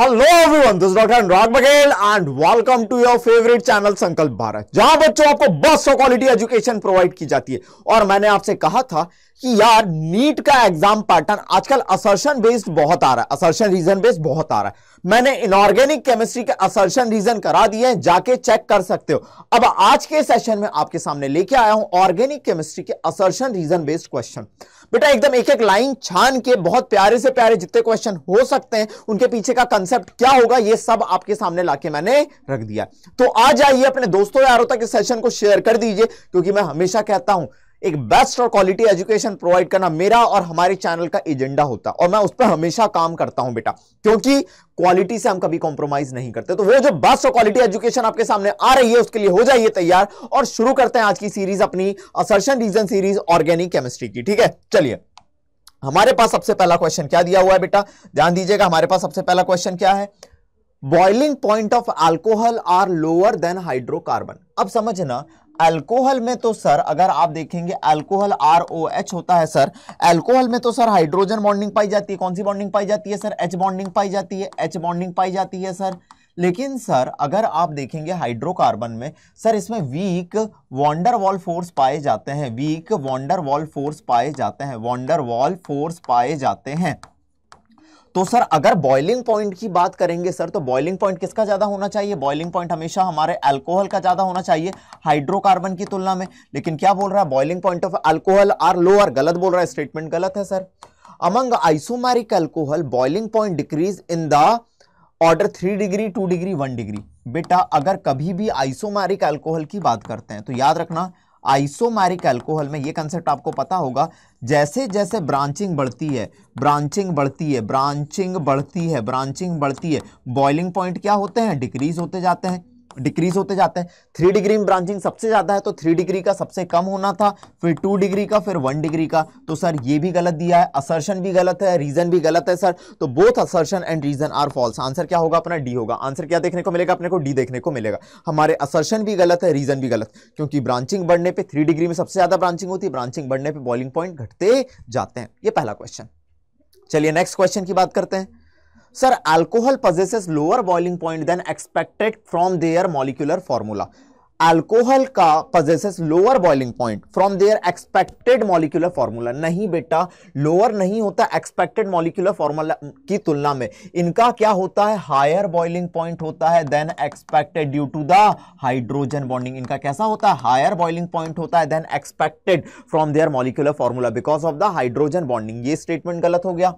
Hello everyone this doctor Anurag Baghel and welcome to your favourite channel Sankalp Bharat जहां बच्चों आपको बस क्वालिटी एजुकेशन प्रोवाइड की जाती है और मैंने आपसे कहा था कि यार नीट का एग्जाम पैटर्न आजकल असर्शन बेस्ड बहुत आ रहा है असर्शन रीजन बेस्ड बहुत आ रहा है मैंने इनऑर्गेनिक केमिस्ट्री के असर्शन रीजन करा दिए हैं जाके चेक कर सकते हो अब आज के सेशन में आपके सामने लेके आया हूं ऑर्गेनिक केमिस्ट्री के असर्शन रीजन बेस्ड क्वेश्चन बेटा एकदम एक एक लाइन छान के बहुत प्यारे से प्यारे जितने क्वेश्चन हो सकते हैं उनके पीछे का कंसेप्ट क्या होगा ये सब आपके सामने लाके मैंने रख दिया तो आज आइए अपने दोस्तों यारों तक इस सेशन को शेयर कर दीजिए क्योंकि मैं हमेशा कहता हूं एक बेस्ट और क्वालिटी एजुकेशन प्रोवाइड करना मेरा और हमारे चैनल का एजेंडा होता है और मैं उस पर हमेशा काम करता हूं बेटा क्योंकि क्वालिटी से हम कभी कॉम्प्रोमाइज नहीं करते तो वो जो बेस्ट और क्वालिटी एजुकेशन आपके सामने आ रही है उसके लिए हो जाइए तैयार और शुरू करते हैं आज की सीरीज अपनी assertion reason series organic chemistry की ठीक है चलिए हमारे पास सबसे पहला क्वेश्चन क्या दिया हुआ है बेटा ध्यान दीजिएगा हमारे पास सबसे पहला क्वेश्चन क्या है boiling point of alcohol are lower than hydrocarbon अब समझना अल्कोहल में तो सर अगर आप देखेंगे अल्कोहल आर ओ एच होता है सर अल्कोहल में तो सर हाइड्रोजन बॉन्डिंग पाई जाती है कौन सी बॉन्डिंग पाई जाती है सर एच बॉन्डिंग पाई जाती है एच बॉन्डिंग पाई जाती है सर लेकिन सर अगर आप देखेंगे हाइड्रोकार्बन में सर इसमें वीक वॉन्डर वॉल फोर्स पाए जाते हैं वीक वॉन्डर वॉल फोर्स पाए जाते हैं वॉन्डर वॉल फोर्स पाए जाते हैं तो सर अगर बॉइलिंग पॉइंट की बात करेंगे सर तो बॉइलिंग पॉइंट किसका ज़्यादा होना चाहिए बॉइलिंग पॉइंट हमेशा हमारे अल्कोहल का ज़्यादा होना चाहिए हाइड्रोकार्बन की तुलना में लेकिन क्या बोल रहा है boiling point of alcohol are lower गलत बोल रहा है स्टेटमेंट गलत है sir among isomeric alcohol boiling point decrease in the order three degree two degree one degree बेटा अगर कभी भी आइसोमारिक अल्कोहल की बात करते हैं तो याद रखना आइसोमैरिक अल्कोहल में ये कंसेप्ट आपको पता होगा जैसे जैसे ब्रांचिंग बढ़ती है ब्रांचिंग बढ़ती है ब्रांचिंग बढ़ती है ब्रांचिंग बढ़ती है बॉइलिंग पॉइंट क्या होते हैं डिक्रीज होते जाते हैं डिक्रीज होते जाते हैं थ्री डिग्री में ब्रांचिंग सबसे ज़्यादा है तो थ्री डिग्री का सबसे कम होना था फिर टू डिग्री का फिर वन डिग्री का तो सर ये भी गलत दिया है असर्शन भी गलत है रीजन भी गलत है सर तो both assertion and reason are false answer क्या होगा अपना डी होगा आंसर क्या देखने को मिलेगा अपने को डी देखने को मिलेगा हमारे असर्शन भी गलत है रीजन भी गलत क्योंकि ब्रांचिंग बढ़ने पर थ्री डिग्री में सबसे ज़्यादा ब्रांचिंग होती है ब्रांचिंग बढ़ने पर बॉलिंग पॉइंट घटते जाते हैं ये पहला क्वेश्चन चलिए नेक्स्ट क्वेश्चन की बात करते हैं sir alcohol possesses lower boiling point than expected from their molecular formula alcohol का possesses lower boiling point from their expected molecular formula नहीं बेटा लोअर नहीं होता एक्सपेक्टेड मॉलिक्यूलर फॉर्मूला की तुलना में इनका क्या होता है हायर बॉइलिंग पॉइंट होता है than expected due to the hydrogen bonding इनका कैसा होता है हायर बॉइलिंग पॉइंट होता है than expected from their molecular formula because of the hydrogen bonding ये स्टेटमेंट गलत हो गया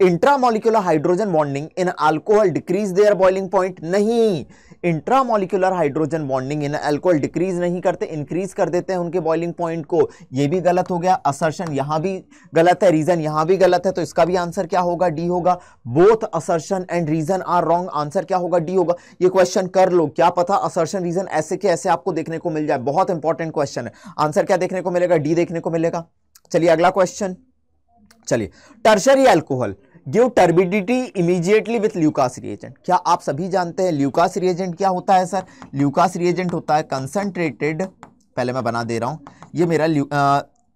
intramolecular hydrogen bonding in alcohol decrease their boiling point नहीं intramolecular hydrogen bonding in alcohol decrease नहीं करते इंक्रीज कर देते हैं उनके बॉइलिंग पॉइंट को ये भी गलत हो गया असर्शन यहां भी गलत है रीजन यहां भी गलत है तो इसका भी आंसर क्या होगा डी होगा both assertion and reason are wrong answer क्या होगा डी होगा ये क्वेश्चन कर लो क्या पता असर्शन रीजन ऐसे के ऐसे आपको देखने को मिल जाए बहुत इंपॉर्टेंट क्वेश्चन है आंसर क्या देखने को मिलेगा डी देखने को मिलेगा चलिए अगला क्वेश्चन चलिए tertiary alcohol give turbidity immediately with Lucas reagent क्या आप सभी जानते हैं ल्यूकास रिएजेंट क्या होता है सर ल्यूकास रिएजेंट होता है कंसनट्रेटेड पहले मैं बना दे रहा हूँ ये मेरा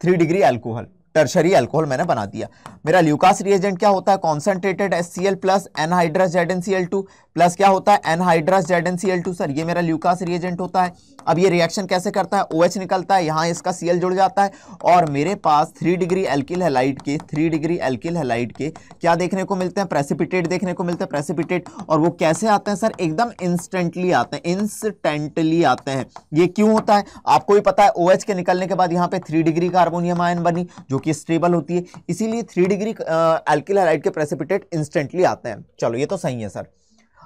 three degree alcohol tertiary alcohol मैंने बना दिया मेरा ल्यूकास रिएजेंट क्या होता है concentrated S C L plus anhydrous Z N C L two plus क्या होता है anhydrous Z N C L two sir ये मेरा ल्यूकास रिएजेंट होता है अब ये रिएक्शन कैसे करता है ओ OH निकलता है यहाँ इसका सी जुड़ जाता है और मेरे पास थ्री डिग्री एल्किल हेलाइट के थ्री डिग्री एल्किल हेलाइट के क्या देखने को मिलते हैं प्रेसिपिटेट देखने को मिलते हैं प्रेसिपिटेट और वो कैसे आते हैं सर एकदम इंस्टेंटली आते हैं इंस्टेंटली आते हैं ये क्यों होता है आपको भी पता है ओ OH के निकलने के बाद यहाँ पर थ्री डिग्री कार्बोनियम आयन बनी जो कि स्टेबल होती है इसीलिए थ्री डिग्री एल्किल हेलाइट के प्रेसिपिटेट इंस्टेंटली आते हैं चलो ये तो सही है sir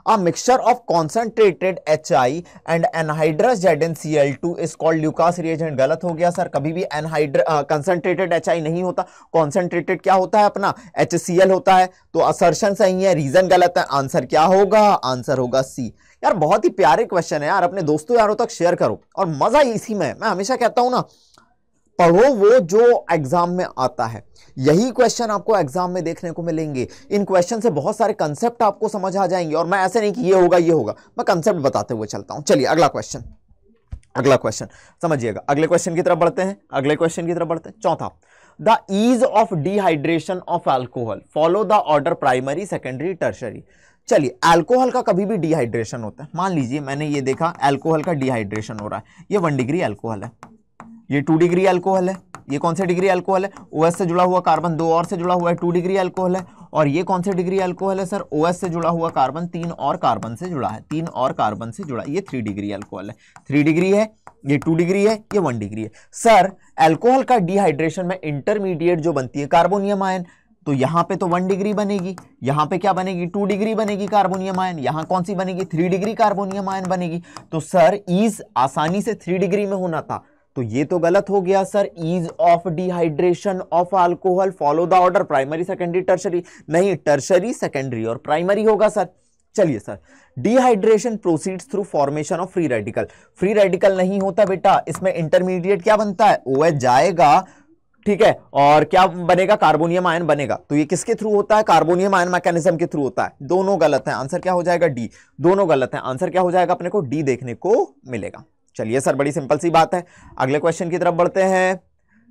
A mixture of concentrated HI and anhydrous ZnCl2 is called Lucas reagent. गलत हो गया सर कभी भी एनहाइड्र कंसनट्रेटेड एच आई नहीं होता कॉन्सेंट्रेटेड क्या होता है अपना एच सी एल होता है तो असर्शन सही है रीजन गलत है आंसर क्या होगा आंसर होगा सी यार बहुत ही प्यारे क्वेश्चन है यार अपने दोस्तों यारों तक शेयर करो और मजा इसी में मैं हमेशा कहता हूँ ना पढ़ो वो जो एग्जाम में आता है यही क्वेश्चन आपको एग्जाम में देखने को मिलेंगे इन क्वेश्चन से बहुत सारे कंसेप्ट आपको समझ आ जाएंगे और मैं ऐसे नहीं कि ये होगा ये होगा मैं कंसेप्ट बताते हुए चलता हूं चलिए अगला क्वेश्चन अगला क्वेश्चन समझिएगा अगले क्वेश्चन की तरफ बढ़ते हैं अगले क्वेश्चन की तरफ बढ़ते हैं चौथा the ease of dehydration of alcohol follow the order primary secondary tertiary चलिए अल्कोहल का कभी भी डिहाइड्रेशन होता है मान लीजिए मैंने ये देखा अल्कोहल का डिहाइड्रेशन हो रहा है ये वन डिग्री अल्कोहल है ये टू डिग्री अल्कोहल है ये कौन से डिग्री अल्कोहल है ओ से जुड़ा हुआ कार्बन दो और से जुड़ा हुआ है टू डिग्री अल्कोहल है और ये कौन से डिग्री अल्कोहल है सर ओ से जुड़ा हुआ कार्बन तीन और कार्बन से जुड़ा है तीन और कार्बन से जुड़ा ये थ्री डिग्री अल्कोहल है थ्री डिग्री है ये टू डिग्री है ये वन डिग्री है सर एल्कोहल का डिहाइड्रेशन में इंटरमीडिएट जो बनती है कार्बोनियम आयन तो यहाँ पे तो वन डिग्री बनेगी यहाँ पे क्या बनेगी टू डिग्री बनेगी कार्बोनियम आयन यहाँ कौन सी बनेगी थ्री डिग्री कार्बोनियम आयन बनेगी तो सर ईज आसानी से थ्री डिग्री में होना था तो ये तो गलत हो गया sir ease of dehydration of alcohol follow the order primary secondary tertiary नहीं टर्शरी सेकेंडरी और प्राइमरी होगा सर चलिए sir dehydration proceed through formation of free radical free radical नहीं होता बेटा इसमें इंटरमीडिएट क्या बनता है ओए जाएगा ठीक है और क्या बनेगा कार्बोनियम आयन बनेगा तो ये किसके थ्रू होता है कार्बोनियम आयन मैकेनिज्म के थ्रू होता है दोनों गलत है आंसर क्या हो जाएगा डी दोनों गलत है आंसर क्या हो जाएगा अपने को डी देखने को मिलेगा चलिए सर बड़ी सिंपल सी बात है अगले क्वेश्चन की तरफ बढ़ते हैं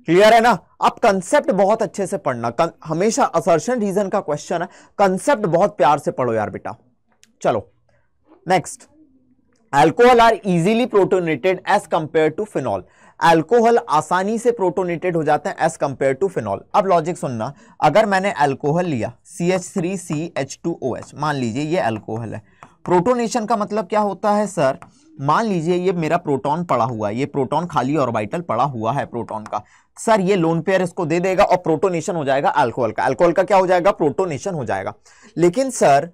क्लियर है ना अब कंसेप्ट बहुत अच्छे से पढ़ना कन, हमेशा असर्शन रीजन का क्वेश्चन है कंसेप्ट बहुत प्यार से पढ़ो यार बेटा चलो next alcohol are easily protonated as compare to phenol alcohol आसानी से प्रोटोनेटेड हो जाते हैं एज कंपेयर टू फिनॉल अब लॉजिक सुनना अगर मैंने एल्कोहल लिया C H three C H two O H मान लीजिए ये एल्कोहल है प्रोटोनेशन का मतलब क्या होता है सर मान लीजिए ये मेरा प्रोटॉन पड़ा हुआ है ये प्रोटॉन खाली ऑर्बिटल पड़ा हुआ है प्रोटॉन का सर ये लोन पेयर इसको दे देगा और प्रोटोनेशन हो जाएगा अल्कोहल का अल्कोहल का क्या हो जाएगा प्रोटोनेशन हो जाएगा लेकिन सर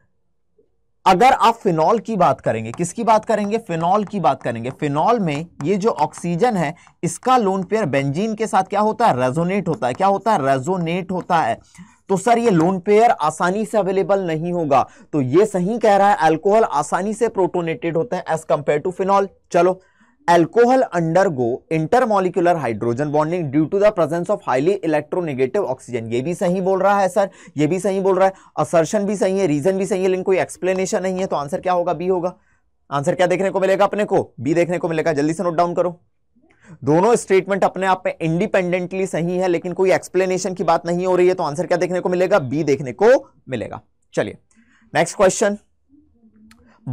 अगर आप फिनॉल की बात करेंगे किसकी बात करेंगे फिनॉल की बात करेंगे फिनॉल में ये जो ऑक्सीजन है इसका लोन पेयर बेंजीन के साथ क्या होता है रेजोनेट होता है क्या होता है रेजोनेट होता है तो सर ये लोन पेयर आसानी से अवेलेबल नहीं होगा तो ये सही कह रहा है एल्कोहल आसानी से प्रोटोनेटेड होते हैं एज कंपेयर टू फिनॉल चलो alcohol undergo intermolecular hydrogen bonding due to the presence of highly electronegative oxygen ये भी सही बोल रहा है सर ये भी सही बोल रहा है असर्शन भी सही है रीजन भी सही है लेकिन कोई एक्सप्लेनेशन नहीं है तो आंसर क्या होगा बी होगा आंसर क्या देखने को मिलेगा अपने को बी देखने को मिलेगा जल्दी से नोट डाउन करो दोनों स्टेटमेंट अपने आप में इंडिपेंडेंटली सही है लेकिन कोई एक्सप्लेनेशन की बात नहीं हो रही है तो आंसर क्या देखने को मिलेगा बी देखने को मिलेगा चलिए next question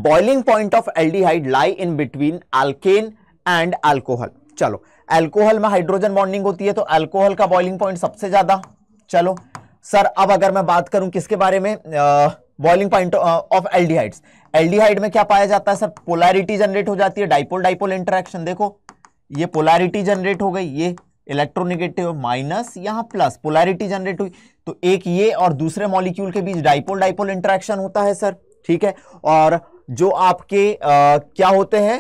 boiling point of aldehyde lie in between alkane and alcohol चलो एल्कोहल में हाइड्रोजन बॉन्डिंग होती है तो एल्कोहल का बॉइलिंग पॉइंट सबसे ज्यादा चलो सर अब अगर मैं बात करूं किसके बारे में boiling point of aldehydes aldehyde में क्या पाया जाता है सर पोलैरिटी जनरेट हो जाती है डाइपोल डाइपोल इंटरेक्शन देखो ये पोलैरिटी जनरेट हो गई ये इलेक्ट्रोनेगेटिव माइनस यहां प्लस पोलैरिटी जनरेट हुई तो एक ये और दूसरे मॉलिक्यूल के बीच डाइपोल डाइपोल इंटरेक्शन होता है सर ठीक है और जो आपके आ, क्या होते हैं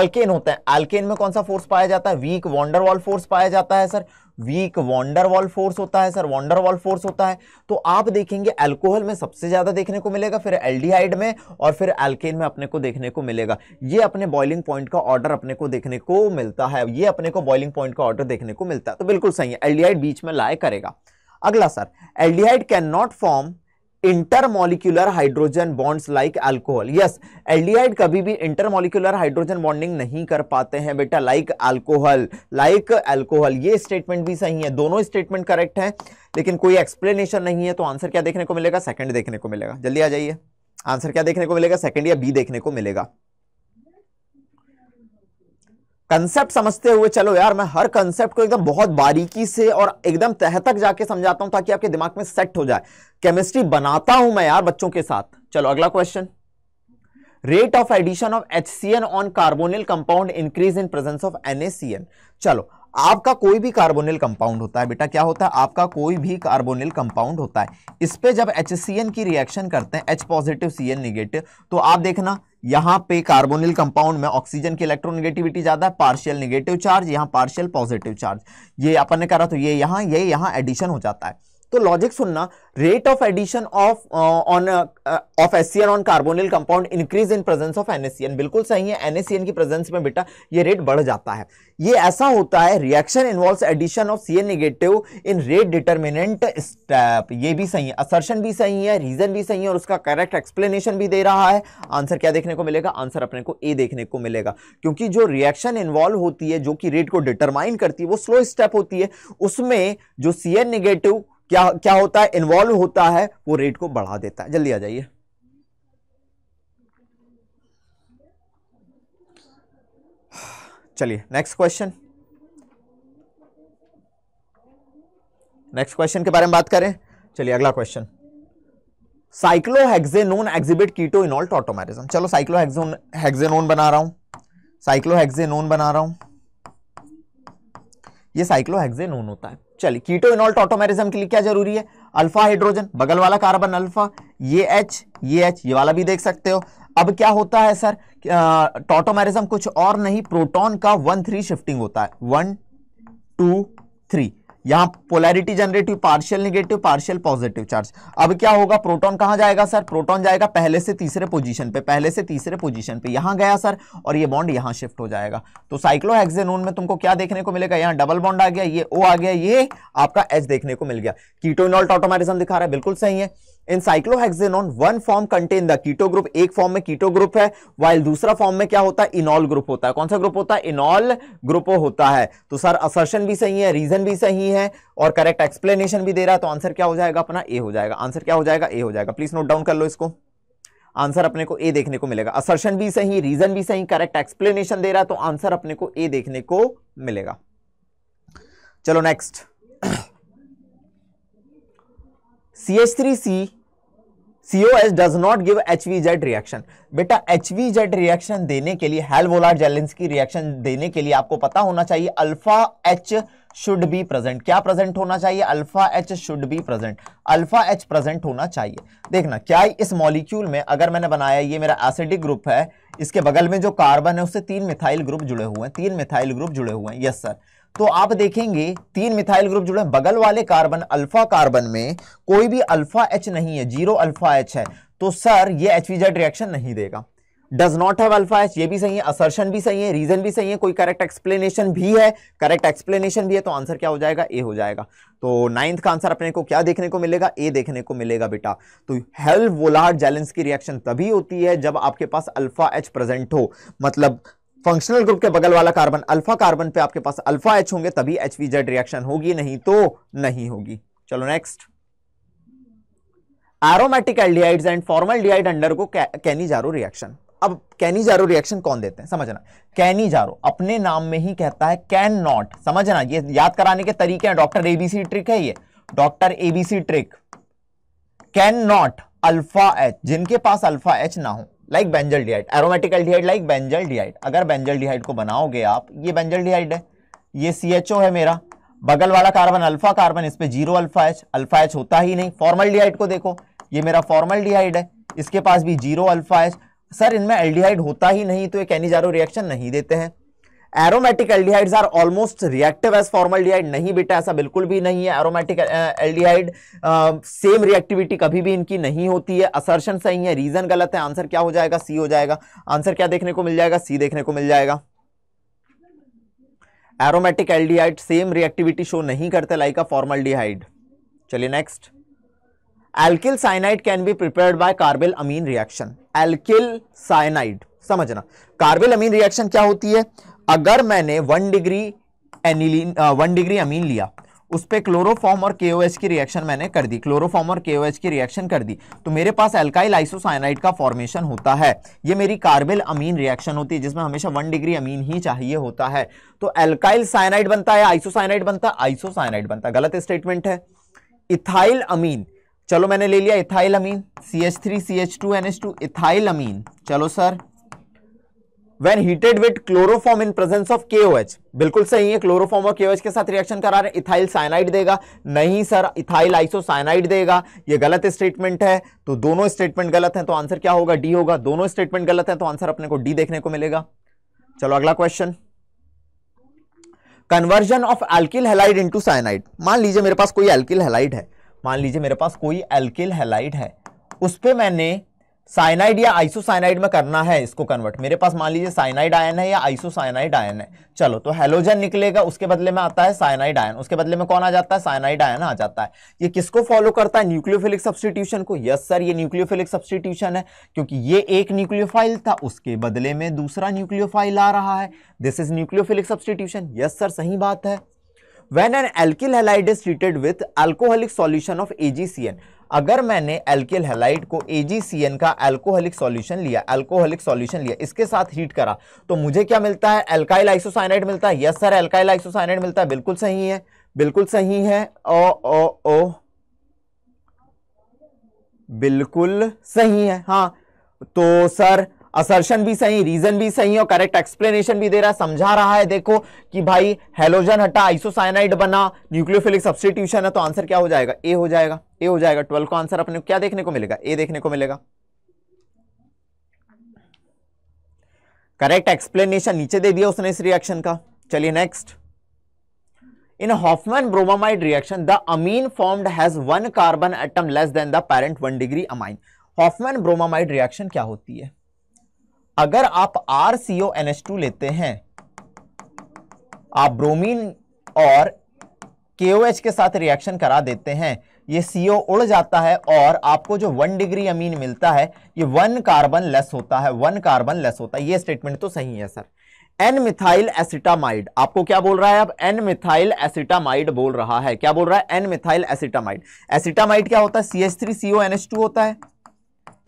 एल्केन होते हैं एल्केन में कौन सा फोर्स पाया जाता है वीक वॉन्डरवॉल फोर्स पाया जाता है सर वीक वॉल फोर्स होता है सर वॉल फोर्स होता है तो आप देखेंगे अल्कोहल में सबसे ज़्यादा देखने को मिलेगा फिर एल्डिहाइड में और फिर एल्केन में अपने को देखने को मिलेगा ये अपने बॉइलिंग पॉइंट का ऑर्डर अपने को देखने को मिलता है ये अपने को बॉइलिंग पॉइंट का ऑर्डर देखने को मिलता है तो बिल्कुल सही है एल्डिहाइड बीच में लाए करेगा अगला sir aldehyde can not form intermolecular hydrogen bonds like alcohol yes aldehyde कभी भी इंटरमोलिकुलर हाइड्रोजन बॉन्डिंग नहीं कर पाते हैं बेटा लाइक अल्कोहल लाइक अल्कोहल ये स्टेटमेंट भी सही है दोनों स्टेटमेंट करेक्ट है लेकिन कोई एक्सप्लेनेशन नहीं है तो आंसर क्या देखने को मिलेगा सेकंड देखने को मिलेगा जल्दी आ जाइए आंसर क्या देखने को मिलेगा सेकंड या बी देखने को मिलेगा कंसेप्ट समझते हुए चलो यार मैं हर कंसेप्ट को एकदम बहुत बारीकी से और एकदम तह तक जाके समझाता हूं ताकि आपके दिमाग में सेट हो जाए केमिस्ट्री बनाता हूं मैं यार बच्चों के साथ चलो अगला question rate of addition of H on carbonyl compound increase in presence of NACN चलो आपका कोई भी कार्बोनिल कंपाउंड होता है बेटा क्या होता है आपका कोई भी कार्बोनिल कंपाउंड होता है इस पर जब एच की रिएक्शन करते हैं एच पॉजिटिव सी निगेटिव तो आप देखना यहाँ पे कार्बोनिल कंपाउंड में ऑक्सीजन की इलेक्ट्रोनिगेटिविटी ज़्यादा है पार्शियल निगेटिव चार्ज यहाँ पार्शियल पॉजिटिव चार्ज ये अपन ने करा तो ये यहाँ ये यहाँ एडिशन हो जाता है तो लॉजिक सुनना rate of addition of on of SCN on carbonyl compound increase in presence of NSCN बिल्कुल सही है एनएससीएन की प्रेजेंस में बेटा ये रेट बढ़ जाता है ये ऐसा होता है reaction involve addition of CN negative in rate determinant step ये भी सही है असर्शन भी सही है रीजन भी सही है और उसका करेक्ट एक्सप्लेनेशन भी दे रहा है आंसर क्या देखने को मिलेगा आंसर अपने को ए देखने को मिलेगा क्योंकि जो रिएक्शन इन्वॉल्व होती है जो कि रेट को डिटरमाइन करती है वो स्लो स्टेप होती है उसमें जो सी एन नेगेटिव क्या क्या होता है इन्वॉल्व होता है वो रेट को बढ़ा देता है जल्दी आ जाइए चलिए नेक्स्ट क्वेश्चन नेक्स्ट क्वेश्चन के बारे में बात करें चलिए अगला question cyclohexanone exhibit keto enol tautomerism चलो साइक्लोहेक्सेनोन हेक्सेनोन बना रहा हूं साइक्लोहेक्सेनोन बना रहा हूं ये साइक्लोहेक्सेनोन होता है चलिए कीटो इनोल्ट ऑटोमेरिज्म के लिए क्या जरूरी है अल्फा हाइड्रोजन बगल वाला कार्बन अल्फा ये एच ये एच ये वाला भी देख सकते हो अब क्या होता है सर टोटोमेरिज्म कुछ और नहीं प्रोटॉन का वन थ्री शिफ्टिंग होता है वन टू थ्री यहां polarity generative partial negative partial positive charge अब क्या होगा प्रोटॉन कहां जाएगा सर प्रोटॉन जाएगा पहले से तीसरे पोजीशन पे पहले से तीसरे पोजीशन पे यहां गया सर और ये बॉन्ड यहां शिफ्ट हो जाएगा तो साइक्लोहेक्सेनोन में तुमको क्या देखने को मिलेगा यहां डबल बॉन्ड आ गया ये ओ आ गया ये आपका एच देखने को मिल गया कीटोनॉल ऑटोमेरिज्म दिखा रहा है बिल्कुल सही है in one form contain the keto group एक फॉर्म में कीटो ग्रुप है वाइल दूसरा फॉर्म में क्या होता है इनॉल ग्रुप होता है कौन सा ग्रुप होता है इनॉल ग्रुप होता है तो सर असर्शन भी सही है रीजन भी सही है और करेक्ट एक्सप्लेनेशन भी दे रहा है तो आंसर क्या हो जाएगा अपना ए हो जाएगा आंसर क्या हो जाएगा ए हो जाएगा प्लीज नोट डाउन कर लो इसको आंसर अपने को ए देखने को मिलेगा असर्शन भी सही रीजन भी सही करेक्ट एक्सप्लेनेशन दे रहा है तो आंसर अपने को ए देखने को मिलेगा चलो next C H three C COS does not give HVZ reaction. बेटा HVZ reaction देने के लिए हेलवोलार की रिएक्शन देने के लिए आपको पता होना चाहिए alpha H should be present क्या प्रेजेंट होना चाहिए alpha H should be present alpha H present होना चाहिए देखना क्या इस मॉलिक्यूल में अगर मैंने बनाया ये मेरा एसिडिक ग्रुप है इसके बगल में जो कार्बन है उससे तीन मिथाइल ग्रुप जुड़े हुए हैं तीन मिथाइल ग्रुप जुड़े हुए हैं यस सर तो आप देखेंगे तीन मिथाइल ग्रुप जुड़े बगल वाले कार्बन अल्फा कार्बन में कोई भी अल्फा एच नहीं है जीरो अल्फा एच है तो सर ये एच रिएक्शन नहीं देगा does not have alpha H ये भी सही है असर्शन भी सही है रीजन भी सही है कोई करेक्ट एक्सप्लेनेशन भी है करेक्ट एक्सप्लेनेशन भी है तो आंसर क्या हो जाएगा ए हो जाएगा तो नाइन्थ का आंसर अपने को क्या देखने को मिलेगा ए देखने को मिलेगा बेटा तो हेल्व वोलार जैलेंस की रिएक्शन तभी होती है जब आपके पास अल्फा एच प्रेजेंट हो मतलब फंक्शनल ग्रुप के बगल वाला कार्बन अल्फा कार्बन पे आपके पास अल्फा एच होंगे तभी एच वी जेड रिएक्शन होगी नहीं तो नहीं होगी चलो next aromatic aldehydes and formaldehyde undergo Cannizzaro reaction अब कैनीजारो रिएक्शन कौन देते हैं समझना कैनीजारो अपने नाम में ही कहता है कैन नॉट समझना ये याद कराने के तरीके हैं डॉक्टर एबीसी ट्रिक है ये doctor ABC trick can not alpha H जिनके पास अल्फा एच ना हो like benzaldehyde aromatic aldehyde like benzaldehyde अगर बेंजल डिहाइड को बनाओगे आप ये बेंजल डिहाइड है ये सी एच ओ है मेरा बगल वाला कार्बन अल्फा कार्बन इस पर zero alpha H alpha H होता ही नहीं फॉर्मल डिहाइड को देखो ये मेरा फॉर्मल डिहाइड है इसके पास भी जीरो अल्फा एच सर इनमें एल्डिहाइड होता ही नहीं तो ये कैनिजारो रिएक्शन नहीं देते हैं aromatic aldehydes are almost reactive as formaldehyde नहीं बेटा ऐसा बिल्कुल भी नहीं है एरोमेटिक एल्डिहाइड सेम रिएक्टिविटी कभी भी इनकी नहीं होती है असर्शन सही है रीजन गलत है आंसर क्या हो जाएगा सी हो जाएगा आंसर क्या देखने को मिल जाएगा सी देखने को मिल जाएगा aromatic aldehyde same reactivity show नहीं करते लाइक अ डिहाइड चलिए next alkyl cyanide can be prepared by carbylamine reaction alkyl cyanide समझना कार्बिल अमीन रिएक्शन क्या होती है अगर मैंने one degree aniline one degree amine लिया उस पर क्लोरोफॉर्म और केओएच की रिएक्शन मैंने कर दी क्लोरोफॉर्म और केओएच की रिएक्शन कर दी तो मेरे पास एल्काइल आइसोसाइनाइड का फॉर्मेशन होता है ये मेरी कार्बेल अमीन रिएक्शन होती है जिसमें हमेशा वन डिग्री अमीन ही चाहिए होता है तो एल्काइल साइनाइड बनता है आइसोसाइनाइड बनता है आइसोसाइनाइड बनता गलत स्टेटमेंट है इथाइल अमीन चलो मैंने ले लिया ethyl amine C H three C H two N H two ethyl amine चलो sir when heated with chloroform in presence of KOH बिल्कुल सही है क्लोरोफॉर्म और केओएच के साथ रिएक्शन करा रहे इथाइल साइनाइड देगा नहीं सर इथाइल आइसोसाइनाइड देगा ये गलत स्टेटमेंट है तो दोनों स्टेटमेंट गलत हैं तो आंसर क्या होगा डी होगा दोनों स्टेटमेंट गलत है तो आंसर अपने को डी देखने को मिलेगा चलो अगला question conversion of alkyl halide into cyanide मान लीजिए मेरे पास कोई एल्किल हेलाइड है मान लीजिए मेरे पास कोई एल्किल हेलाइड है उस पर मैंने साइनाइड या आइसोसाइनाइड में करना है इसको कन्वर्ट मेरे पास मान लीजिए साइनाइड आयन है या आइसोसाइनाइड आयन है चलो तो हेलोजन निकलेगा उसके बदले में आता है साइनाइड आयन उसके बदले में कौन आ जाता है साइनाइड आयन आ जाता है ये किसको फॉलो करता है न्यूक्लियोफिलिक सब्सटीट्यूशन को यस सर ये न्यूक्लियोफिलिक सब्सटीट्यूशन है क्योंकि ये एक न्यूक्लियोफाइल था उसके बदले में दूसरा न्यूक्लियोफाइल आ रहा है this is nucleophilic substitution yes sir सही बात है when an alkyl halide is treated with alcoholic solution of AgCN अगर मैंने एल्किल हेलाइट को एन का एल्कोहलिक सॉल्यूशन लिया एल्कोहलिक सॉल्यूशन लिया इसके साथ हीट करा तो मुझे क्या मिलता है एल्काइल आइसोसाइनाइड मिलता है यस सर एल्काइल आइसोसाइनाइड मिलता है बिल्कुल सही है बिल्कुल सही है ओ ओ ओ बिल्कुल सही है हाँ तो सर असर्शन भी सही रीजन भी सही और करेक्ट एक्सप्लेनेशन भी दे रहा है समझा रहा है देखो कि भाई हेलोजन हटा आइसोसाइनाइड बना न्यूक्लियोफिलिक सब्सटीट्यूशन है तो आंसर क्या हो जाएगा ए हो जाएगा ए हो जाएगा ट्वेल्व का आंसर अपने क्या देखने को मिलेगा ए देखने को मिलेगा करेक्ट एक्सप्लेनेशन नीचे दे दिया उसने इस रिएक्शन का चलिए next in Hofmann bromamide reaction the amine formed has one carbon atom less than the parent one degree amine Hofmann bromamide reaction क्या होती है अगर आप R C N H two लेते हैं आप ब्रोमीन और के ओ एच के साथ रिएक्शन करा देते हैं ये सीओ उड़ जाता है और आपको जो वन डिग्री अमीन मिलता है ये वन कार्बन लेस होता है वन कार्बन लेस होता है ये स्टेटमेंट तो सही है सर एन मिथाइल एसिटामाइड आपको क्या बोल रहा है अब एन मिथाइल एसिटामाइड बोल रहा है क्या बोल रहा है एन मिथाइल एसिटामाइड एसिटामाइड क्या होता है C H three C N H two होता है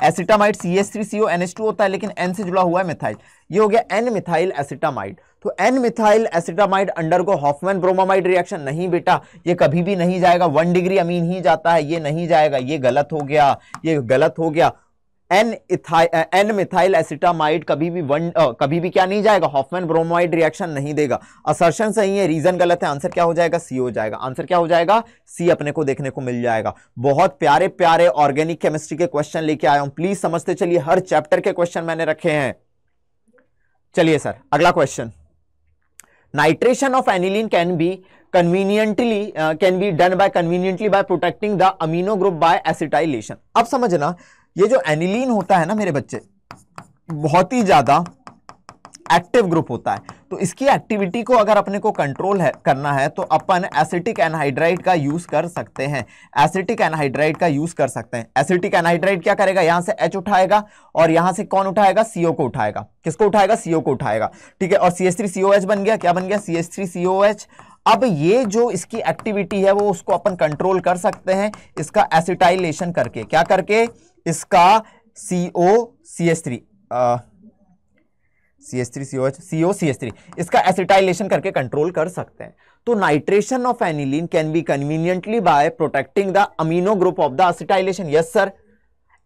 acetamide C S three C O N H two होता है लेकिन एन से जुड़ा हुआ है मिथाइल ये हो गया एन मिथाइल एसिटामाइड तो N methyl acetamide undergo Hofmann bromamide reaction नहीं बेटा ये कभी भी नहीं जाएगा वन डिग्री अमीन ही जाता है ये नहीं जाएगा ये गलत हो गया ये गलत हो गया एन एन मिथाइल एसिटामाइड कभी भी वन आ, uh, कभी भी क्या नहीं जाएगा हॉफमैन ब्रोमाइड रिएक्शन नहीं देगा असर्शन सही है रीजन गलत है आंसर क्या हो जाएगा सी हो जाएगा आंसर क्या हो जाएगा सी अपने को देखने को मिल जाएगा बहुत प्यारे प्यारे ऑर्गेनिक केमिस्ट्री के क्वेश्चन लेके आया हूं प्लीज समझते चलिए हर चैप्टर के क्वेश्चन मैंने रखे हैं चलिए सर अगला question nitration of aniline can be conveniently can be done by conveniently by protecting the amino group by acetylation अब समझना ये जो एनिलीन होता है ना मेरे बच्चे बहुत ही ज़्यादा एक्टिव ग्रुप होता है तो इसकी एक्टिविटी को अगर अपने को कंट्रोल है करना है तो अपन एसिटिक एनहाइड्राइड का यूज़ कर सकते हैं एसिटिक एनहाइड्राइड का यूज़ कर सकते हैं एसिटिक एनहाइड्राइड क्या करेगा यहां से एच उठाएगा और यहां से कौन उठाएगा सीओ को उठाएगा किसको उठाएगा सीओ को उठाएगा ठीक है और C S three C O H बन गया क्या बन गया C S three C O H अब ये जो इसकी एक्टिविटी है वो उसको अपन कंट्रोल कर सकते हैं इसका एसिटाइलेशन करके क्या करके इसका C O C S three C S three C O H C O C S three इसका एसिटाइलेशन करके कंट्रोल कर सकते हैं तो nitration of aniline can be conveniently by protecting the amino group of the acetylation yes sir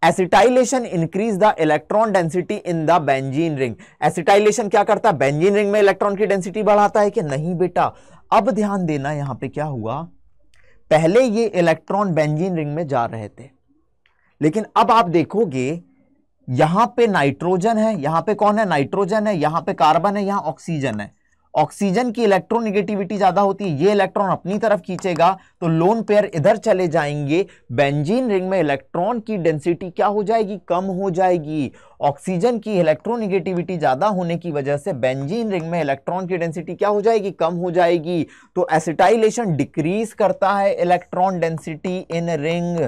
acetylation increase the electron density in the benzene ring acetylation क्या करता है benzene ring में इलेक्ट्रॉन की डेंसिटी बढ़ाता है कि नहीं बेटा अब ध्यान देना यहां पे क्या हुआ पहले ये इलेक्ट्रॉन बेंजीन रिंग में जा रहे थे लेकिन अब आप देखोगे यहां पे नाइट्रोजन है यहां पे कौन है नाइट्रोजन है यहां पे कार्बन है यहां ऑक्सीजन है ऑक्सीजन की इलेक्ट्रोनिगेटिविटी ज्यादा होती है ये इलेक्ट्रॉन अपनी तरफ खींचेगा तो लोन पेयर इधर चले जाएंगे बेंजीन रिंग में इलेक्ट्रॉन की डेंसिटी क्या हो जाएगी कम हो जाएगी ऑक्सीजन की इलेक्ट्रोनिगेटिविटी ज़्यादा होने की वजह से बेंजीन रिंग में इलेक्ट्रॉन की डेंसिटी क्या हो जाएगी कम हो जाएगी तो एसिटाइलेशन डिक्रीज करता है electron density in ring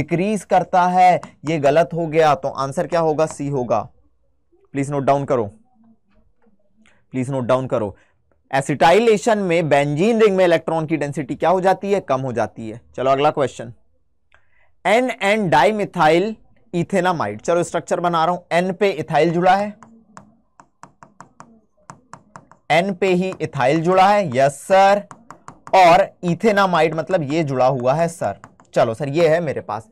decrease करता है ये गलत हो गया तो आंसर क्या होगा सी होगा प्लीज़ नोट डाउन करो प्लीज़ नोट डाउन करो एसिटाइलेशन में बेंजीन रिंग में इलेक्ट्रॉन की डेंसिटी क्या हो जाती है कम हो जाती है चलो अगला question N N dimethyl ethanamide चलो स्ट्रक्चर बना रहा हूं एन पे इथाइल जुड़ा है एन पे ही इथाइल जुड़ा है यस सर और इथेनामाइड मतलब ये जुड़ा हुआ है सर चलो सर ये है मेरे पास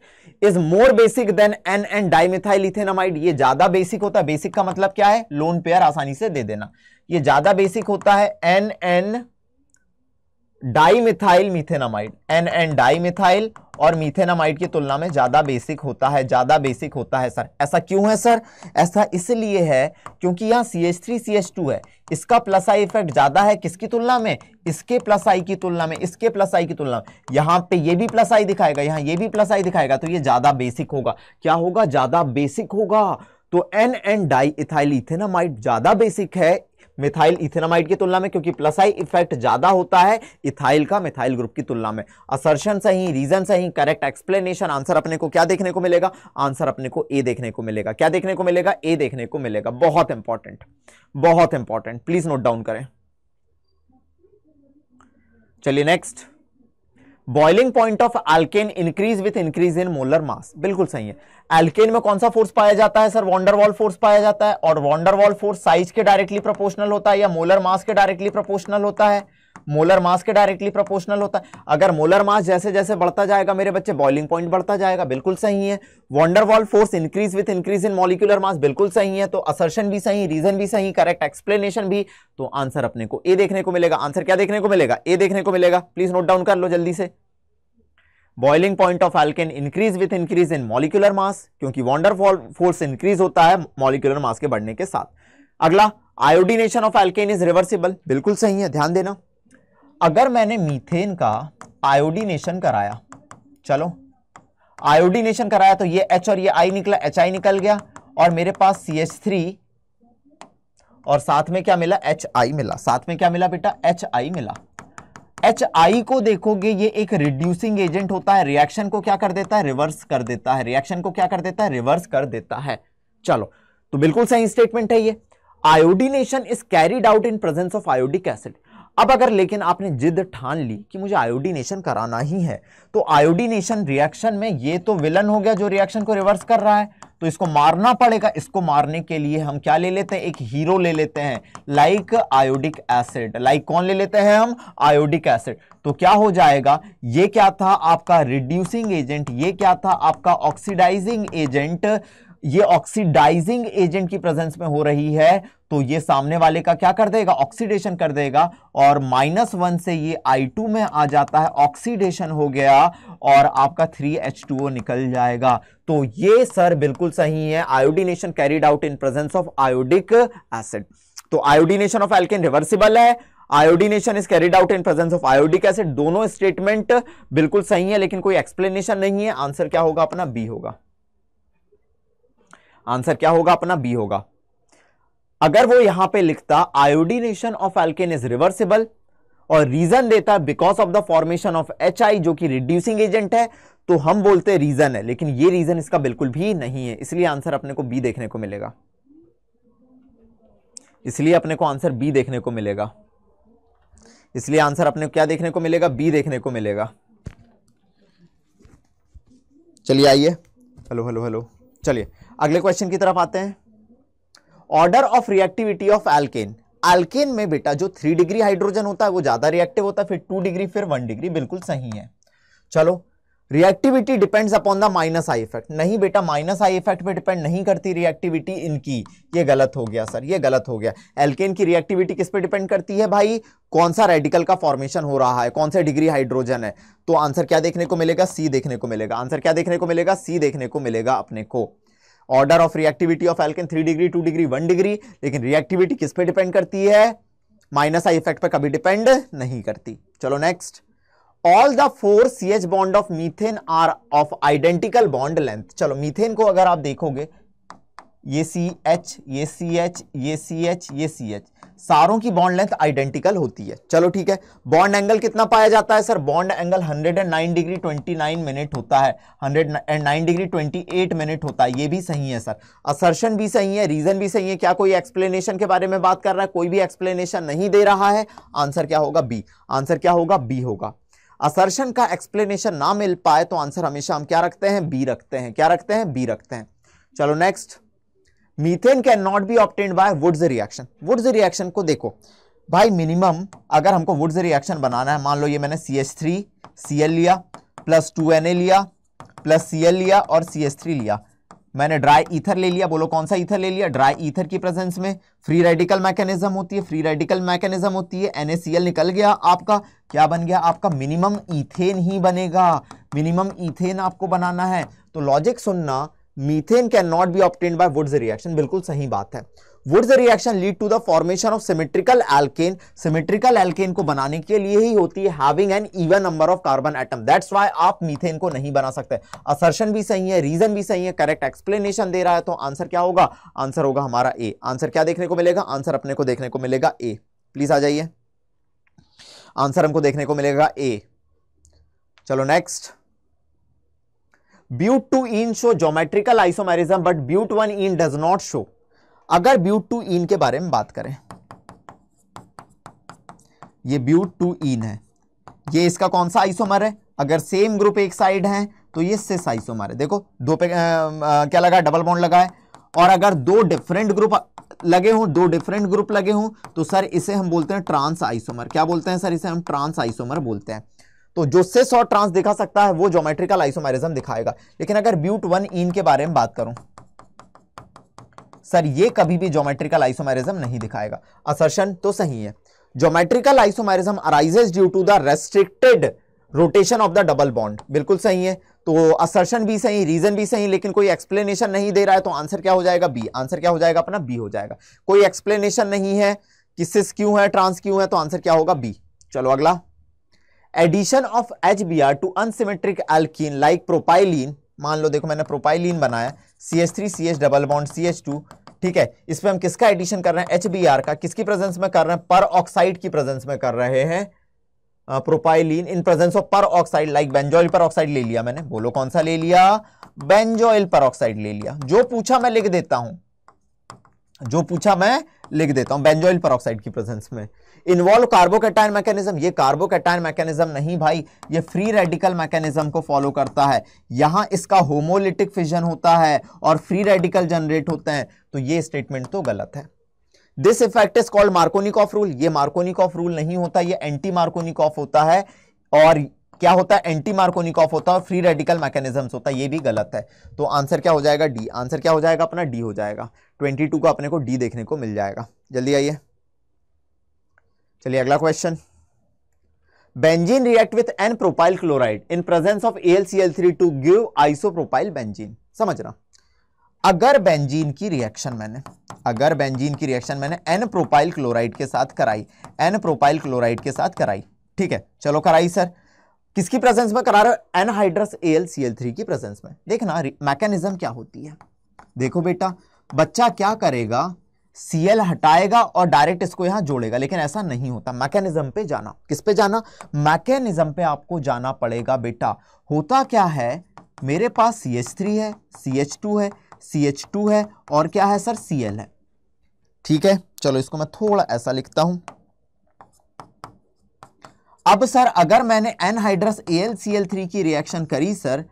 is more basic than N N dimethyl ethanamide ये ज्यादा बेसिक होता है बेसिक का मतलब क्या है लोन पेयर आसानी से दे देना ये ज्यादा बेसिक होता है N N dimethyl methanamide N N dimethyl और मिथेनामाइड की तुलना में ज़्यादा बेसिक होता है ज़्यादा बेसिक होता है सर ऐसा क्यों है सर ऐसा इसलिए है क्योंकि यहाँ C H three C H two है इसका प्लस आई इफेक्ट ज्यादा है किसकी तुलना में इसके प्लस आई की तुलना में इसके प्लस आई की तुलना में यहाँ पे ये भी प्लस आई दिखाएगा यहाँ ये भी प्लस आई दिखाएगा तो ये ज्यादा बेसिक होगा क्या होगा ज्यादा बेसिक होगा तो N N diethyl ethanamide ज्यादा बेसिक है मिथाइल इथेनामाइड की तुलना में क्योंकि प्लस आई इफेक्ट ज़्यादा होता है इथाइल का मिथाइल ग्रुप की तुलना में असर्शन सही रीजन सही करेक्ट एक्सप्लेनेशन आंसर अपने को क्या देखने को मिलेगा आंसर अपने को ए देखने को मिलेगा क्या देखने को मिलेगा ए देखने को मिलेगा बहुत इंपॉर्टेंट बहुत इंपॉर्टेंट प्लीज नोट डाउन करें चलिए next boiling point of alkane increase with increase in molar mass बिल्कुल सही है एल्केन में कौन सा फोर्स पाया जाता है सर वॉन्डरवॉल फोर्स पाया जाता है और वॉन्डरवॉल फोर्स साइज के डायरेक्टली प्रोपोर्शनल होता है या मोलर मास के डायरेक्टली प्रोपोर्शनल होता है मोलर मास के डायरेक्टली प्रोपोर्शनल होता है अगर मोलर मास जैसे जैसे बढ़ता जाएगा मेरे बच्चे बॉइलिंग पॉइंट बढ़ता जाएगा बिल्कुल सही है van der Waals force increase with increase in molecular mass बिल्कुल सही है तो असर्शन भी सही रीजन भी सही करेक्ट एक्सप्लेनेशन भी तो आंसर अपने को ए देखने को मिलेगा आंसर क्या देखने को मिलेगा ए देखने को मिलेगा प्लीज नोट डाउन कर लो जल्दी से boiling point of alkane increase with increase in molecular mass क्योंकि वॉन्डरफॉल फोर्स इंक्रीज होता है मॉलिकुलर मास के बढ़ने के साथ अगला iodination of alkane is reversible बिल्कुल सही है ध्यान देना अगर मैंने मीथेन का आयोडीनेशन कराया चलो आयोडीनेशन कराया तो ये एच और ये आई निकला एच आई निकल गया और मेरे पास सी एच थ्री और साथ में क्या मिला एच आई मिला साथ में क्या मिला बेटा एच आई मिला एच आई को देखोगे ये एक रिड्यूसिंग एजेंट होता है रिएक्शन को क्या कर देता है रिवर्स कर देता है रिएक्शन को क्या कर देता है रिवर्स कर देता है चलो तो बिल्कुल सही स्टेटमेंट है ये iodination is carried out in presence of iodic acid अब अगर लेकिन आपने जिद ठान ली कि मुझे आयोडीनेशन कराना ही है तो आयोडीनेशन रिएक्शन में ये तो विलन हो गया जो रिएक्शन को रिवर्स कर रहा है तो इसको मारना पड़ेगा इसको मारने के लिए हम क्या ले लेते हैं एक हीरो ले लेते हैं लाइक आयोडिक एसिड लाइक कौन ले लेते हैं हम आयोडिक एसिड तो क्या हो जाएगा ये क्या था आपका रिड्यूसिंग एजेंट ये क्या था आपका ऑक्सीडाइजिंग एजेंट ये ऑक्सीडाइजिंग एजेंट की प्रेजेंस में हो रही है तो ये सामने वाले का क्या कर देगा ऑक्सीडेशन कर देगा और माइनस वन से ये आई टू में आ जाता है ऑक्सीडेशन हो गया और आपका थ्री एच टू ओ निकल जाएगा तो ये सर बिल्कुल सही है iodination carried out in presence of iodic acid तो आयोडिनेशन ऑफ एल्केन रिवर्सिबल है iodination is carried out in presence of iodic acid दोनों स्टेटमेंट बिल्कुल सही है लेकिन कोई एक्सप्लेनेशन नहीं है आंसर क्या होगा अपना बी होगा आंसर क्या होगा अपना बी होगा अगर वो यहां पे लिखता iodination of alkane is reversible और रीजन देता because of the formation of H जो कि रिड्यूसिंग एजेंट है तो हम बोलते रीजन है लेकिन ये रीजन इसका बिल्कुल भी नहीं है इसलिए आंसर अपने को बी देखने को मिलेगा इसलिए अपने को आंसर बी देखने को मिलेगा इसलिए आंसर अपने क्या देखने को मिलेगा बी देखने को मिलेगा चलिए आइए हेलो हेलो हेलो चलिए अगले क्वेश्चन की तरफ आते हैं order of reactivity of alkane alkane में बेटा जो थ्री डिग्री हाइड्रोजन होता है वो ज्यादा रिएक्टिव होता है फिर टू डिग्री फिर वन डिग्री बिल्कुल सही है चलो reactivity depends upon the minus I effect नहीं बेटा माइनस आई इफेक्ट पे डिपेंड नहीं करती रिएक्टिविटी इनकी ये गलत हो गया सर ये गलत हो गया एल्केन की रिएक्टिविटी किस पे डिपेंड करती है भाई कौन सा रेडिकल का फॉर्मेशन हो रहा है कौन सा डिग्री हाइड्रोजन है तो आंसर क्या देखने को मिलेगा सी देखने को मिलेगा आंसर क्या देखने को मिलेगा सी देखने को मिलेगा अपने को order of reactivity of alkane three degree two degree one degree लेकिन रिएक्टिविटी किस पे डिपेंड करती है माइनस आई इफेक्ट पर कभी डिपेंड नहीं करती चलो next all the four C H bond of methane are of identical bond length चलो मीथेन को अगर आप देखोगे ये सी एच ये सी एच ये सी एच ये सी एच सारों की बॉन्ड लेंथ आइडेंटिकल होती है चलो ठीक है बॉन्ड एंगल कितना पाया जाता है sir bond angle 109 degree 29 minute होता है 109 डिग्री 28 मिनट होता है ये भी सही है सर असर्शन भी सही है रीजन भी सही है क्या कोई एक्सप्लेनेशन के बारे में बात कर रहा है कोई भी एक्सप्लेनेशन नहीं दे रहा है आंसर क्या होगा बी आंसर क्या होगा बी होगा असर्शन का एक्सप्लेनेशन ना मिल पाए तो आंसर हमेशा हम क्या रखते हैं बी रखते हैं क्या रखते हैं बी रखते हैं चलो next methane can not be obtained by Wurtz reaction Wurtz reaction को देखो भाई मिनिमम अगर हमको वुड्स रिएक्शन बनाना है मान लो ये मैंने C H three C L लिया प्लस टू एन ए लिया प्लस सी एल लिया और सी एच थ्री लिया मैंने ड्राई ईथर ले लिया बोलो कौन सा ईथर ले लिया ड्राई ईथर की प्रेजेंस में फ्री रेडिकल मैकेनिज्म होती है फ्री रेडिकल मैकेनिज्म होती है एनएसीएल निकल गया आपका क्या बन गया आपका मिनिमम ईथेन ही बनेगा मिनिमम ईथेन आपको बनाना है तो लॉजिक सुनना methane can not be obtained by Wurtz reaction बिल्कुल सही बात है Wurtz reaction lead to the formation of symmetrical alkane symmetrical alkane को बनाने के लिए ही होती है having an even number of carbon atom that's why आप मीथेन को नहीं बना सकते असर्शन भी सही है रीजन भी सही है करेक्ट एक्सप्लेनेशन दे रहा है तो आंसर क्या होगा आंसर होगा हमारा ए आंसर क्या देखने को मिलेगा आंसर अपने को देखने को मिलेगा ए प्लीज आ जाइए आंसर हमको देखने को मिलेगा ए चलो next but two ene show geometrical isomerism but but one ene does not show अगर ब्यूट टू इन के बारे में बात करें ये ब्यूट टू इन है ये इसका कौन सा आइसोमर है अगर सेम ग्रुप एक साइड है तो ये सिस आइसोमर है देखो दो पे आ, आ, क्या लगा डबल बॉन्ड लगा है और अगर दो डिफरेंट ग्रुप लगे हों दो डिफरेंट ग्रुप लगे हों तो सर इसे हम बोलते हैं ट्रांस आइसोमर क्या बोलते हैं सर इसे हम ट्रांस आइसोमर बोलते हैं तो जो सिस और ट्रांस दिखा सकता है वो ज्योमेट्रिकल आइसोमेरिज्म दिखाएगा लेकिन अगर ब्यूट वन इन के बारे में बात करूं सर ये कभी भी ज्योमेट्रिकल आइसोमेरिज्म नहीं दिखाएगा असर्शन तो सही है geometrical isomerism arises due to the restricted rotation of the double bond बिल्कुल सही है तो असर्शन भी सही रीजन भी सही लेकिन कोई एक्सप्लेनेशन नहीं दे रहा है तो आंसर क्या हो जाएगा बी आंसर क्या हो जाएगा अपना बी हो जाएगा कोई एक्सप्लेनेशन नहीं है कि सिस क्यों है ट्रांस क्यों है तो आंसर क्या होगा बी चलो अगला addition of H B R two unsymmetric alkene like propylene मान लो देखो मैंने प्रोपाइलिन बनाया C H three C H double bond C H two ठीक है इस पर हम किसका एडिशन कर रहे हैं एच बी आर का किसकी प्रेजेंस में कर रहे हैं पर ऑक्साइड की प्रेजेंस में कर रहे हैं propylene in presence of peroxide like benzoyl peroxide ले लिया मैंने बोलो कौन सा ले लिया बेंजोइल पर ऑक्साइड ले लिया जो पूछा मैं लिख देता हूं जो पूछा मैं लिख देता हूं बेंजोइल पर ऑक्साइड की प्रेजेंस में इन्वॉल्व कार्बोकेटाइन मैकेनिज्म ये कार्बोकेटाइन मैकेनिज्म नहीं भाई ये फ्री रेडिकल मैकेनिज्म को फॉलो करता है यहां इसका होमोलिटिक फिजन होता है और फ्री रेडिकल जनरेट होते हैं तो ये स्टेटमेंट तो गलत है this effect is called of rule ये ऑफ रूल नहीं होता ये एंटी मार्कोनिक ऑफ होता है और क्या होता है एंटी मार्कोनिक ऑफ होता है और फ्री रेडिकल मैकेनिज्म होता है ये भी गलत है तो आंसर क्या हो जाएगा डी आंसर क्या हो जाएगा अपना डी हो जाएगा 22 को अपने को डी देखने को मिल जाएगा जल्दी आइए चलिए अगला question benzene react with N propyl chloride in presence of L to give isopropyl benzene समझ रहा अगर बेंजीन की रिएक्शन मैंने अगर बेंजीन की रिएक्शन मैंने एन प्रोपाइल क्लोराइड के साथ कराई एन प्रोपाइल क्लोराइड के साथ कराई ठीक है चलो कराई सर किसकी प्रेजेंस में करा रहे हो एनहाइड्रस थ्री की प्रेजेंस में देखना मैकेनिज्म क्या होती है देखो बेटा बच्चा क्या करेगा सीएल हटाएगा और डायरेक्ट इसको यहां जोड़ेगा लेकिन ऐसा नहीं होता मैकेनिज्म पे जाना किस पे जाना मैकेनिज्म पे आपको जाना पड़ेगा बेटा होता क्या है मेरे पास सी एच थ्री है सी एच टू है सी एच टू है और क्या है सर सी एल है ठीक है चलो इसको मैं थोड़ा ऐसा लिखता हूं अब सर अगर मैंने anhydrous A L L C three की रिएक्शन करी सर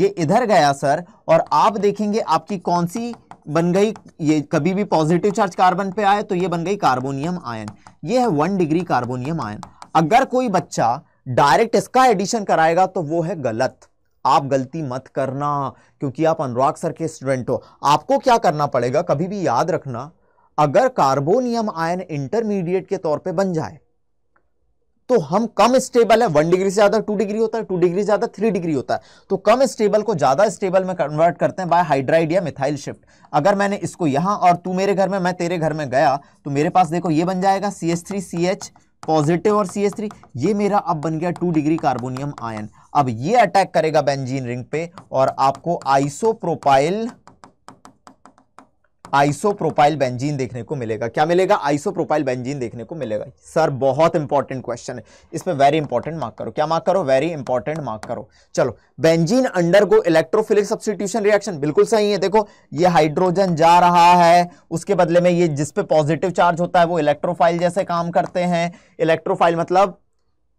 ये इधर गया सर और आप देखेंगे आपकी कौन सी बन गई ये कभी भी पॉजिटिव चार्ज कार्बन पे आए तो ये बन गई कार्बोनियम आयन ये है वन डिग्री कार्बोनियम आयन अगर कोई बच्चा डायरेक्ट इसका एडिशन कराएगा तो वो है गलत आप गलती मत करना क्योंकि आप अनुराग सर के स्टूडेंट हो आपको क्या करना पड़ेगा कभी भी याद रखना अगर कार्बोनियम आयन इंटरमीडिएट के तौर पे बन जाए तो हम कम स्टेबल है वन डिग्री से ज्यादा टू डिग्री होता है टू डिग्री ज्यादा थ्री डिग्री होता है तो कम स्टेबल को ज्यादा स्टेबल में कन्वर्ट करते हैं बाय हाइड्राइड या मिथाइल शिफ्ट अगर मैंने इसको यहां और तू मेरे घर में मैं तेरे घर में गया तो मेरे पास देखो ये बन जाएगा C S three C H positive और सी एस थ्री ये मेरा अब बन गया टू डिग्री कार्बोनियम आयन अब ये अटैक करेगा बेंजीन रिंग पे और आपको आइसोप्रोपाइल आइसोप्रोपाइल बेंजीन देखने को मिलेगा क्या मिलेगा आइसोप्रोपाइल बेंजीन देखने को मिलेगा सर बहुत इंपॉर्टेंट क्वेश्चन है इसमें वेरी इंपॉर्टेंट मार्क करो क्या मार्क करो वेरी इंपॉर्टेंट मार्क करो चलो benzene undergo electrophilic substitution reaction बिल्कुल सही है देखो ये हाइड्रोजन जा रहा है उसके बदले में ये जिसपे पॉजिटिव चार्ज होता है वो इलेक्ट्रोफाइल जैसे काम करते हैं इलेक्ट्रोफाइल मतलब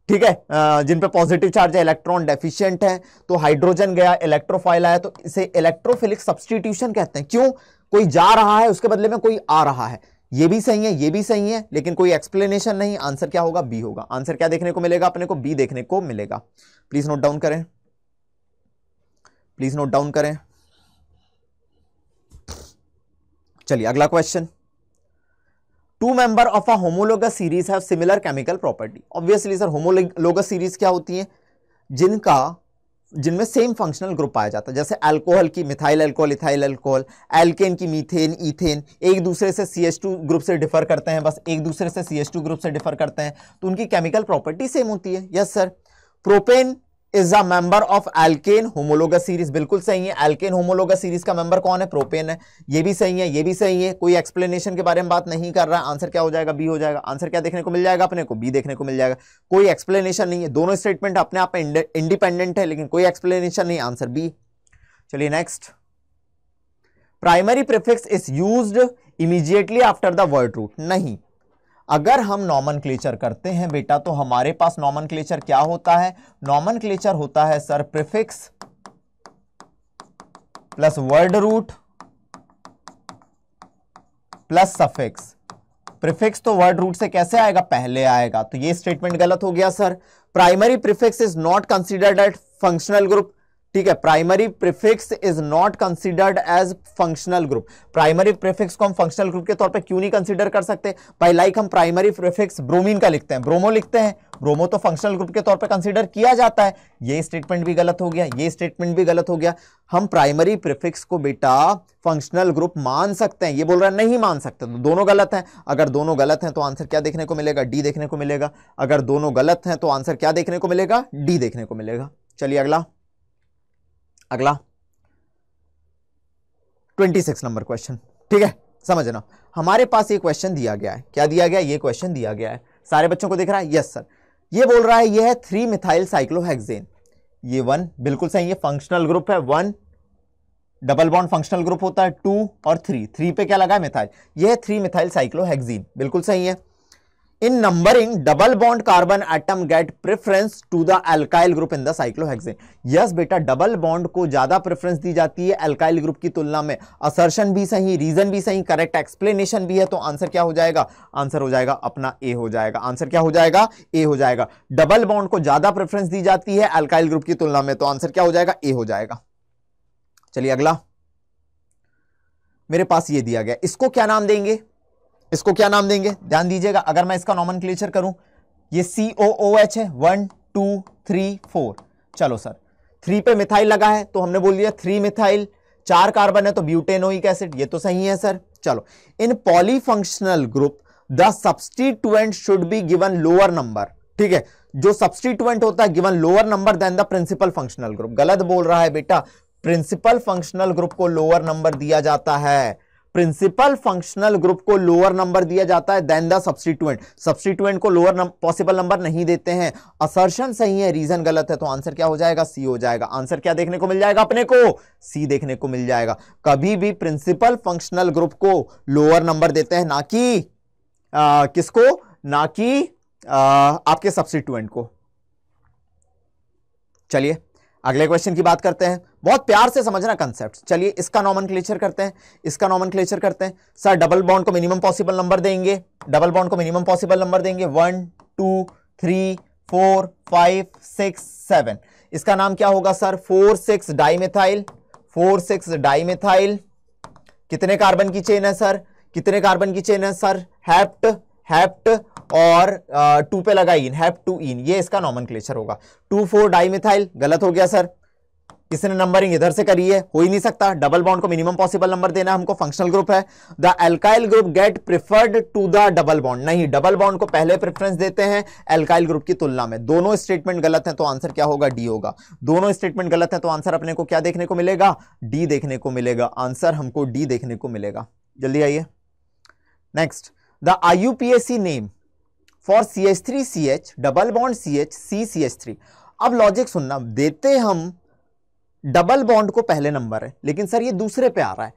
ठीक है जिन पे पॉजिटिव चार्ज है इलेक्ट्रॉन डेफिशिएंट है तो हाइड्रोजन गया इलेक्ट्रोफाइल आया तो इसे इलेक्ट्रोफिलिक सब्सटीट्यूशन कहते हैं क्यों कोई जा रहा है उसके बदले में कोई आ रहा है ये भी सही है ये भी सही है लेकिन कोई एक्सप्लेनेशन नहीं आंसर क्या होगा बी होगा आंसर क्या देखने को मिलेगा अपने को बी देखने को मिलेगा प्लीज नोट डाउन करें प्लीज नोट डाउन करें चलिए अगला question two member of a homologous series have similar chemical property obviously sir homologous series क्या होती है जिनका जिनमें सेम फंक्शनल ग्रुप पाया जाता है जैसे अल्कोहल की methyl alcohol ethyl alcohol alkane की मीथेन ईथेन एक दूसरे से सी ग्रुप से डिफर करते हैं बस एक दूसरे से सी ग्रुप से डिफर करते हैं तो उनकी केमिकल प्रॉपर्टी सेम होती है yes sir propane is a member of alkane homologous series बिल्कुल सही है एल्केन होमोलोगा सीरीज का मेंबर कौन है प्रोपेन है ये भी सही है ये भी सही है कोई एक्सप्लेनेशन के बारे में बात नहीं कर रहा है आंसर क्या हो जाएगा बी हो जाएगा आंसर क्या देखने को मिल जाएगा अपने को बी देखने को मिल जाएगा कोई एक्सप्लेनेशन नहीं है दोनों स्टेटमेंट अपने आप में इंडिपेंडेंट है लेकिन कोई एक्सप्लेनेशन नहीं आंसर बी चलिए next primary prefix is use immediately after the word root नहीं अगर हम नॉमन करते हैं बेटा तो हमारे पास नॉमन क्या होता है नॉमन होता है sir prefix plus word root plus suffix prefix तो वर्ड रूट से कैसे आएगा पहले आएगा तो ये स्टेटमेंट गलत हो गया sir primary prefix is not considered at functional group ठीक है primary prefix is not considered as functional group primary prefix को हम फंक्शनल ग्रुप के तौर पे क्यों नहीं कंसिडर कर सकते भाई लाइक हम प्राइमरी प्रिफिक्स ब्रोमीन का लिखते हैं ब्रोमो लिखते हैं ब्रोमो तो फंक्शनल ग्रुप के तौर पे कंसिडर किया जाता है ये स्टेटमेंट भी गलत हो गया ये स्टेटमेंट भी गलत हो गया हम प्राइमरी प्रिफिक्स को बेटा फंक्शनल ग्रुप मान सकते हैं ये बोल रहा है नहीं मान सकते तो दोनों गलत हैं अगर दोनों गलत हैं तो आंसर क्या देखने को मिलेगा डी देखने को मिलेगा अगर दोनों गलत हैं तो आंसर क्या देखने को मिलेगा डी देखने को मिलेगा चलिए अगला अगला 26 नंबर क्वेश्चन ठीक है समझना हमारे पास ये क्वेश्चन दिया गया है क्या दिया गया ये क्वेश्चन दिया गया है सारे बच्चों को देख रहा है यस सर ये बोल रहा है ये है थ्री मिथाइल साइक्लोहेक्सेन ये वन बिल्कुल सही है फंक्शनल ग्रुप है one double bond functional group होता है टू और थ्री थ्री पे क्या लगा है मिथाइल यह थ्री मिथाइल साइक्लोहेक्सीन बिल्कुल सही है in numbering double bond carbon atom get preference to the alkyl group in the cyclohexane yes बेटा डबल बॉन्ड को ज्यादा प्रेफरेंस दी जाती है एल्काइल ग्रुप की तुलना में असर्शन भी सही रीजन भी सही करेक्ट एक्सप्लेनेशन भी है तो आंसर क्या हो जाएगा आंसर हो जाएगा अपना ए हो जाएगा आंसर क्या हो जाएगा ए हो जाएगा डबल बॉन्ड को ज्यादा प्रेफरेंस दी जाती है एल्काइल ग्रुप की तुलना में तो आंसर क्या हो जाएगा ए हो जाएगा चलिए अगला मेरे पास ये दिया गया इसको क्या नाम देंगे इसको क्या नाम देंगे ध्यान दीजिएगा अगर मैं इसका नॉमन क्लेचर करूं ये सी ओ ओ एच है वन टू थ्री फोर चलो सर थ्री पे मिथाइल लगा है तो हमने बोल दिया थ्री मिथाइल चार कार्बन है तो ब्यूटेनोइक एसिड ये तो सही है सर चलो in polyfunctional group the substituent should be given lower number ठीक है जो सब्सटीट्यूएंट होता है given lower number than the principal functional group गलत बोल रहा है बेटा प्रिंसिपल फंक्शनल ग्रुप को लोअर नंबर दिया जाता है प्रिंसिपल फंक्शनल ग्रुप को लोअर नंबर दिया जाता है देन द सब्सिट्यूएंट सब्सिट्यूएंट को लोअर पॉसिबल नंबर नहीं देते हैं असर्शन सही है रीजन गलत है तो आंसर क्या हो जाएगा सी हो जाएगा आंसर क्या देखने को मिल जाएगा अपने को सी देखने को मिल जाएगा कभी भी प्रिंसिपल फंक्शनल ग्रुप को लोअर नंबर देते हैं ना कि किसको ना कि आपके सब्सिट्यूएंट को चलिए अगले क्वेश्चन की बात करते हैं बहुत प्यार से समझना कंसेप्ट चलिए इसका नॉमन क्लेचर करते हैं इसका नॉमन क्लेचर करते हैं सर डबल बॉन्ड को मिनिमम पॉसिबल नंबर देंगे डबल बॉन्ड को मिनिमम पॉसिबल नंबर देंगे one two three four five six seven इसका नाम क्या होगा sir four six dimethyl four six dimethyl कितने कार्बन की चेन है सर कितने कार्बन की चेन है सर हैप्ट हैप्ट और टू पे लगा इन हैप टू इन ये इसका नॉमन होगा टू फोर डाईमिथाइल गलत हो गया सर किसने नंबरिंग इधर से करी है हो ही नहीं सकता डबल बॉन्ड को मिनिमम पॉसिबल नंबर देना हमको फंक्शनल ग्रुप है the alkyl group get preferred to the double bond नहीं डबल बॉन्ड को पहले प्रेफरेंस देते हैं एल्काइल ग्रुप की तुलना में दोनों स्टेटमेंट गलत है तो आंसर क्या होगा डी होगा दोनों स्टेटमेंट गलत है तो आंसर अपने को क्या देखने को मिलेगा डी देखने को मिलेगा आंसर हमको डी देखने को मिलेगा जल्दी आइए next the I name for C H three C H double bond C H C C H three अब लॉजिक सुनना देते हम डबल बॉन्ड को पहले नंबर है लेकिन सर ये दूसरे पे आ रहा है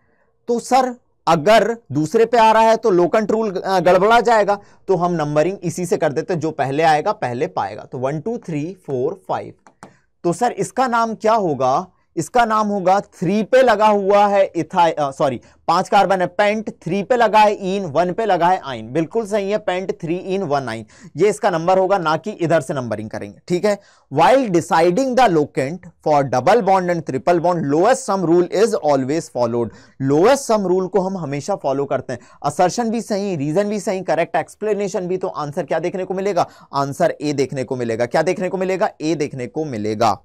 तो सर अगर दूसरे पे आ रहा है तो लोकन रूल गड़बड़ा जाएगा तो हम नंबरिंग इसी से कर देते जो पहले आएगा पहले पाएगा तो one two three four five तो सर इसका नाम क्या होगा इसका नाम होगा थ्री पे लगा हुआ है इथा सॉरी पांच कार्बन है पेंट थ्री पे लगा है इन वन पे लगा है आइन बिल्कुल सही है paint three in one yne ये इसका नंबर होगा ना कि इधर से नंबरिंग करेंगे ठीक है while deciding the locant for double bond and triple bond lowest sum rule is always followed lowest sum rule को हम हमेशा फॉलो करते हैं असर्शन भी सही रीजन भी सही करेक्ट एक्सप्लेनेशन भी तो आंसर क्या देखने को मिलेगा आंसर ए देखने को मिलेगा क्या देखने को मिलेगा ए देखने को मिलेगा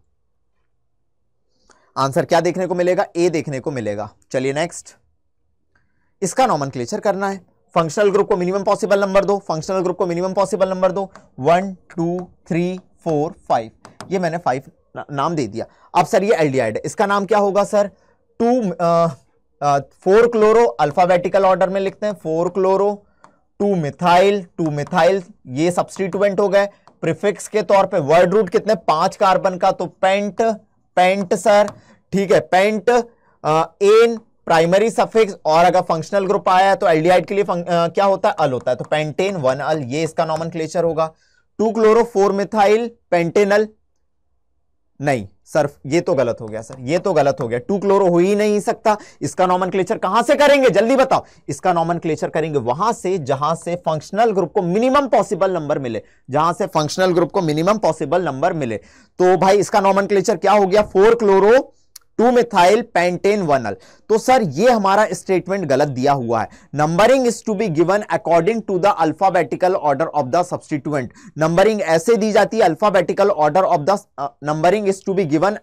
आंसर क्या देखने को मिलेगा ए देखने को मिलेगा चलिए नेक्स्ट इसका नॉमन करना है फंक्शनल ग्रुप को मिनिमम पॉसिबल नंबर दो फंक्शनल ग्रुप को मिनिमम पॉसिबल नंबर दो one two three four five ये मैंने फाइव ना, नाम दे दिया अब सर ये एल्डिहाइड है इसका नाम क्या होगा sir two four chloro alphabetical order में लिखते हैं four chloro two methyl two methyl ये सब्सटीट्यूएंट हो गए प्रिफिक्स के तौर पे वर्ड रूट कितने पांच कार्बन का तो पेंट पेंट सर ठीक है पेंट एन प्राइमरी सफिक्स और अगर फंक्शनल ग्रुप आया तो एल्डिहाइड के लिए आ, क्या होता है अल होता है तो पेंटेन वन अल ये इसका नॉमन होगा two chloro four methyl pentanal नहीं सर ये तो गलत हो गया सर ये तो गलत हो गया टू क्लोरो हो ही नहीं सकता इसका नॉमन क्लेचर कहां से करेंगे जल्दी बताओ इसका नॉमन क्लेचर करेंगे वहां से जहां से फंक्शनल ग्रुप को मिनिमम पॉसिबल नंबर मिले जहां से फंक्शनल ग्रुप को मिनिमम पॉसिबल नंबर मिले तो भाई इसका नॉमन क्लेचर क्या हो गया four chloro two methyl pentane one al तो सर ये हमारा स्टेटमेंट गलत दिया हुआ है numbering is to be given according to the alphabetical order of the substituent numbering ऐसे दी जाती है alphabetical order of the numbering is to be given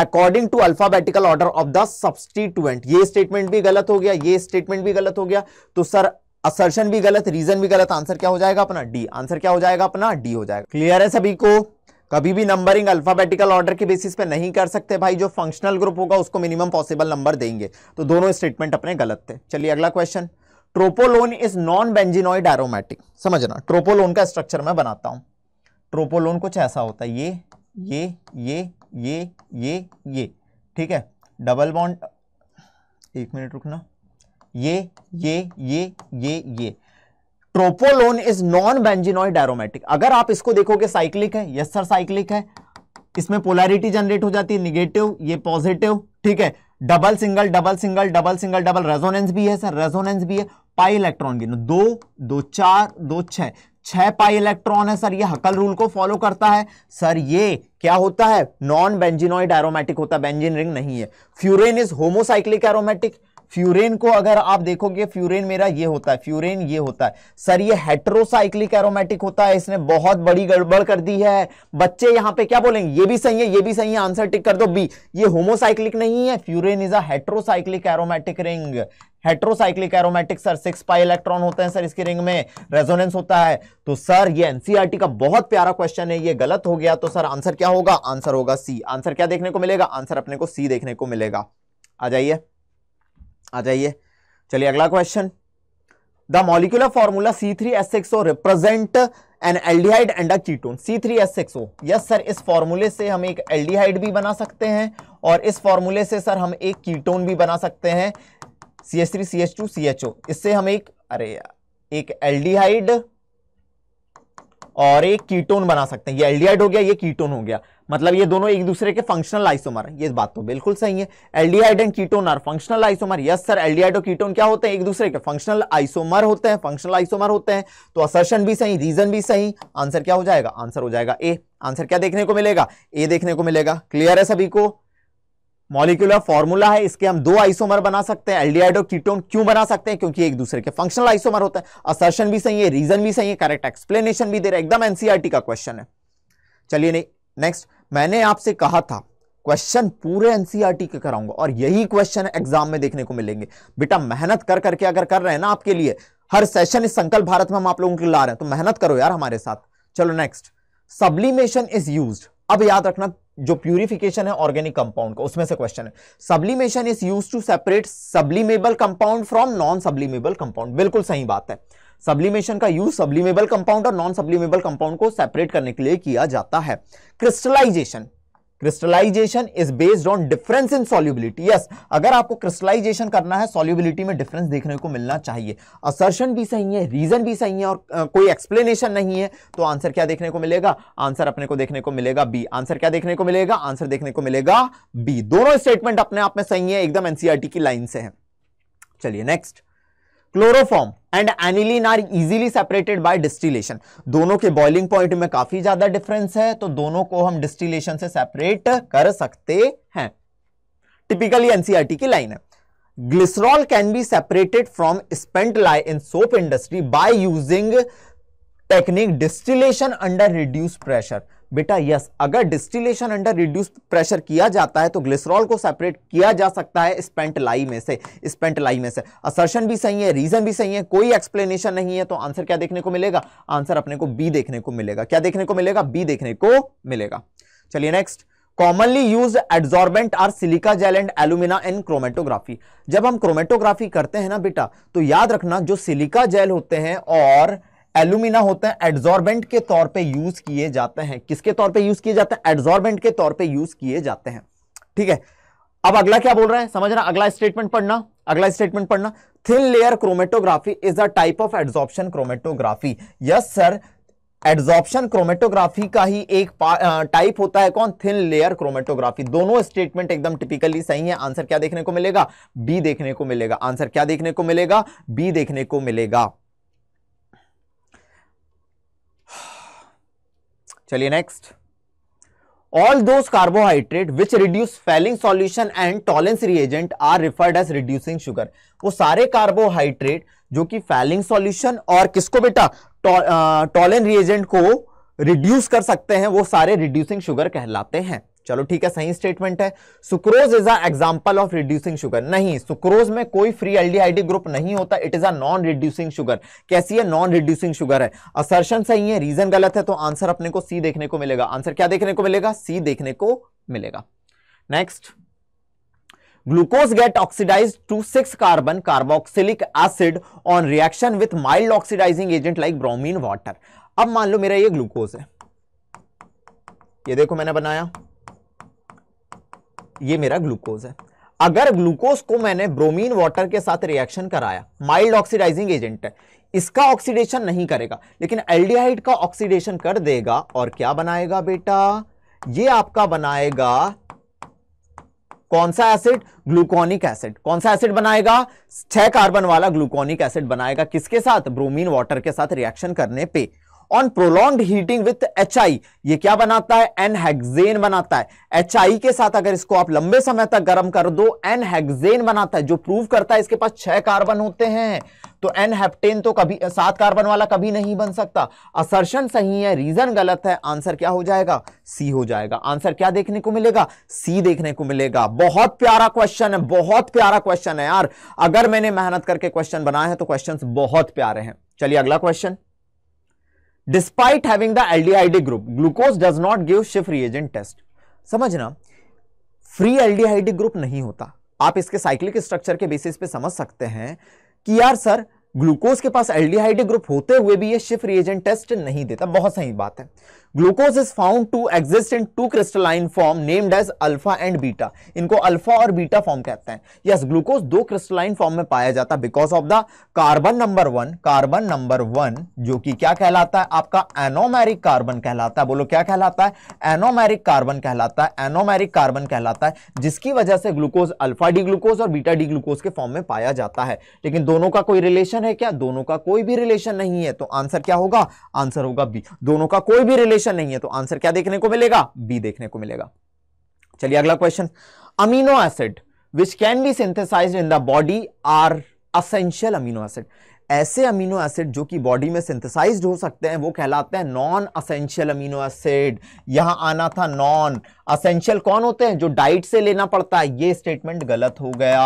According to alphabetical order of the substituent, ये statement भी गलत हो गया ये statement भी गलत हो गया तो sir assertion भी गलत reason भी गलत answer क्या हो जाएगा अपना D, answer क्या हो जाएगा अपना D हो जाएगा Clear है सभी को कभी भी नंबरिंग अल्फाबेटिकल ऑर्डर के बेसिस पे नहीं कर सकते भाई जो फंक्शनल ग्रुप होगा उसको मिनिमम पॉसिबल नंबर देंगे तो दोनों स्टेटमेंट अपने गलत थे चलिए अगला question tropolone is non benzenoid aromatic समझना ट्रोपोलोन का स्ट्रक्चर मैं बनाता हूं ट्रोपोलोन कुछ ऐसा होता है ये ये ये ये ये ये ठीक है डबल बॉन्ड एक मिनट रुकना ये ये ये ये ये tropolone is non benzenoid aromatic अगर आप इसको देखोगे साइक्लिक है यस सर साइक्लिक है इसमें पोलैरिटी जनरेट हो जाती है निगेटिव ये पॉजिटिव ठीक है double single double single double single double resonance भी है सर रेजोनेंस भी है पाई इलेक्ट्रॉन गिनो दो दो चार दो छह छह पाई इलेक्ट्रॉन है सर ये हकल रूल को फॉलो करता है सर ये क्या होता है नॉन बेंजिनॉइड एरोमेटिक होता है बेंजिन रिंग नहीं है furan is homocyclic aromatic furan को अगर आप देखोगे फ्यूरेन मेरा ये होता है फ्यूरेन ये होता है सर ये हेट्रोसाइक्लिक एरोमेटिक होता है इसने बहुत बड़ी गड़बड़ कर दी है बच्चे यहां पे क्या बोलेंगे ये भी सही है ये भी सही है आंसर टिक कर दो बी ये होमोसाइक्लिक नहीं है furan is heterocyclic aromatic ring heterocyclic aromatic sir six pi electron होते हैं सर इसके रिंग में रेजोनेंस होता है तो सर ये एनसीईआरटी e का बहुत प्यारा क्वेश्चन है ये गलत हो गया तो सर आंसर क्या होगा आंसर होगा सी आंसर क्या देखने को मिलेगा आंसर अपने को सी देखने को मिलेगा आ जाइए आ जाइए चलिए अगला question the molecular formula C three S six represent an aldehyde and a ketone C three S six yes sir इस फॉर्मूले से हम एक हाइड भी बना सकते हैं और इस फॉर्मूले से सर हम एक कीटोन भी बना सकते हैं C H three C H two C H O इससे हम एक अरे एक हाइड और एक कीटोन बना सकते हैं ये हाइड हो गया ये कीटोन हो गया मतलब ये दोनों एक दूसरे के फंक्शनल आइसोमर है ये बात तो बिल्कुल सही है aldehyde and ketone are functional isomer yes sir aldehyde और कीटोन क्या होते हैं एक दूसरे के फंक्शनल आइसोमर होते हैं फंक्शनल आइसोमर होते हैं तो असर्शन भी सही रीजन भी सही आंसर क्या हो जाएगा आंसर हो जाएगा ए आंसर क्या देखने को मिलेगा ए देखने को मिलेगा क्लियर है सभी को मॉलिकुलर फॉर्मूला है इसके हम दो आइसोमर बना सकते हैं एलडीआइड और कीटोन क्यों बना सकते हैं क्योंकि एक दूसरे के फंक्शनल आइसोमर होते हैं असर्शन भी सही है रीजन भी सही है करेक्ट एक्सप्लेनेशन भी दे रहा है एकदम एनसीआरटी e का क्वेश्चन है चलिए नहीं नेक्स्ट मैंने आपसे कहा था क्वेश्चन पूरे एनसीईआरटी e के कराऊंगा और यही क्वेश्चन एग्जाम में देखने को मिलेंगे बेटा मेहनत कर करके अगर कर रहे हैं ना आपके लिए हर सेशन इस संकल्प भारत में हम आप लोगों के लिए ला रहे हैं तो मेहनत करो यार हमारे साथ चलो नेक्स्ट सब्लिमेशन इज यूज अब याद रखना जो प्यूरिफिकेशन है ऑर्गेनिक कंपाउंड का उसमें से क्वेश्चन है sublimation is use to separate sublimable compound from non sublimable compound बिल्कुल सही बात है सब्लिमेशन का यूज सब्लिमेबल कंपाउंड और नॉन सब्लिमेबल कंपाउंड को सेपरेट करने के लिए किया जाता है crystallization crystallization is based on difference in solubility yes अगर आपको क्रिस्टलाइजेशन करना है सॉल्युबिलिटी में डिफरेंस देखने को मिलना चाहिए असर्शन भी सही है रीजन भी सही है और आ, कोई एक्सप्लेनेशन नहीं है तो आंसर क्या देखने को मिलेगा आंसर अपने को देखने को मिलेगा बी आंसर क्या देखने को मिलेगा आंसर देखने को मिलेगा बी दोनों स्टेटमेंट अपने आप में सही है एकदम एनसीआरटी e की लाइन से है चलिए next chloroform and aniline are easily separated by distillation दोनों के बॉइलिंग पॉइंट में काफी ज्यादा डिफरेंस है तो दोनों को हम डिस्टिलेशन से सेपरेट कर सकते हैं टिपिकली एनसीआरटी e की लाइन है glycerol can be separated from spent lye in soap industry by using technique distillation under reduce pressure बेटा यस अगर डिस्टिलेशन अंडर रिड्यूस प्रेशर किया जाता है तो ग्लिसरॉल को सेपरेट किया जा सकता है लाई में से लाई में से असर्शन भी सही है रीजन भी सही है कोई एक्सप्लेनेशन नहीं है तो आंसर क्या देखने को मिलेगा आंसर अपने को बी देखने को मिलेगा क्या देखने को मिलेगा बी देखने को मिलेगा चलिए next commonly use adsorbent are silica gel and alumina in chromatography जब हम क्रोमेटोग्राफी करते हैं ना बेटा तो याद रखना जो सिलिका जेल होते हैं और एल्यूमिना होते हैं एड्जॉर्बेंट के तौर पे यूज किए जाते हैं किसके तौर पे यूज किए जाते हैं एड्जॉर्बेंट के तौर पे यूज किए जाते हैं ठीक है अब अगला क्या बोल रहा है समझना अगला स्टेटमेंट पढ़ना अगला स्टेटमेंट पढ़ना thin layer chromatography is a type of adsorption chromatography yes sir adsorption chromatography का ही एक टाइप होता है कौन थिन लेयर क्रोमेटोग्राफी दोनों स्टेटमेंट एकदम टिपिकली सही है आंसर क्या देखने को मिलेगा बी देखने को मिलेगा आंसर क्या देखने को मिलेगा बी देखने को मिलेगा चलिए next all those carbohydrate which reduce Fehling solution and Tollens reagent are referred as reducing sugar वो सारे कार्बोहाइड्रेट जो कि फेलिंग सोल्यूशन और किसको बेटा टॉलेन रिएजेंट को रिड्यूस कर सकते हैं वो सारे रिड्यूसिंग शुगर कहलाते हैं चलो ठीक है सही स्टेटमेंट है sucrose is a example of reducing sugar नहीं सुक्रोज में कोई फ्री एल्डिहाइडी ग्रुप नहीं होता it is a non reducing sugar कैसी है नॉन रिड्यूसिंग शुगर है असर्शन सही है रीजन गलत है तो आंसर अपने को सी देखने को मिलेगा आंसर क्या देखने को मिलेगा सी देखने को मिलेगा next glucose get oxidise to six carbon carboxylic acid on reaction with mild oxidising agent like bromine water अब मान लो मेरा ये ग्लूकोज है ये देखो मैंने बनाया ये मेरा ग्लूकोज है अगर ग्लूकोज को मैंने ब्रोमीन वाटर के साथ रिएक्शन कराया माइल्ड ऑक्सीडाइजिंग एजेंट है इसका ऑक्सीडेशन नहीं करेगा लेकिन एल्डिहाइड का ऑक्सीडेशन कर देगा और क्या बनाएगा बेटा ये आपका बनाएगा कौन सा एसिड ग्लूकोनिक एसिड कौन सा एसिड बनाएगा छह कार्बन वाला ग्लूकोनिक एसिड बनाएगा किसके साथ ब्रोमीन वाटर के साथ रिएक्शन करने पर on prolong heating with H ये क्या बनाता है एन बनाता है एच के साथ अगर इसको आप लंबे समय तक गर्म कर दो एन बनाता है जो प्रूव करता है इसके पास छह कार्बन होते हैं तो एन हेप्टेन तो कभी सात कार्बन वाला कभी नहीं बन सकता असर्शन सही है रीजन गलत है आंसर क्या हो जाएगा सी हो जाएगा आंसर क्या देखने को मिलेगा सी देखने को मिलेगा बहुत प्यारा क्वेश्चन है बहुत प्यारा क्वेश्चन है यार अगर मैंने मेहनत करके क्वेश्चन बनाया है तो क्वेश्चन बहुत प्यारे हैं चलिए अगला question despite having the aldehydic group glucose does not give Schiff reagent test समझना फ्री एल्डिहाइडी ग्रुप नहीं होता आप इसके साइक्लिक स्ट्रक्चर के बेसिस पे समझ सकते हैं कि यार सर ग्लूकोज के पास एल्डिहाइडी ग्रुप होते हुए भी ये शिफ रिएजेंट टेस्ट नहीं देता बहुत सही बात है glucose is found to exist in two crystalline form named as alpha and beta इनको अल्फा और बीटा फॉर्म कहते हैं यस yes, ग्लूकोज दो क्रिस्टलाइन फॉर्म में पाया जाता है because of the carbon number one carbon number one जो कि क्या कहलाता है आपका एनोमेरिक कार्बन कहलाता है बोलो क्या कहलाता है एनोमेरिक कार्बन कहलाता है एनोमेरिक कार्बन कहलाता है जिसकी वजह से ग्लूकोज अल्फा डी ग्लूकोज और बीटा डी ग्लूकोज के फॉर्म में पाया जाता है लेकिन दोनों का कोई रिलेशन है क्या दोनों का कोई भी रिलेशन नहीं है तो आंसर क्या होगा आंसर होगा बी दोनों का कोई भी रिलेशन इक्वेशन नहीं है तो आंसर क्या देखने को मिलेगा बी देखने को मिलेगा चलिए अगला question amino acid which can be synthesize in the body are essential amino acid ऐसे अमीनो एसिड जो कि बॉडी में सिंथेसाइज हो सकते हैं वो कहलाते हैं नॉन असेंशियल अमीनो एसिड यहां आना था नॉन असेंशियल कौन होते हैं जो डाइट से लेना पड़ता है ये स्टेटमेंट गलत हो गया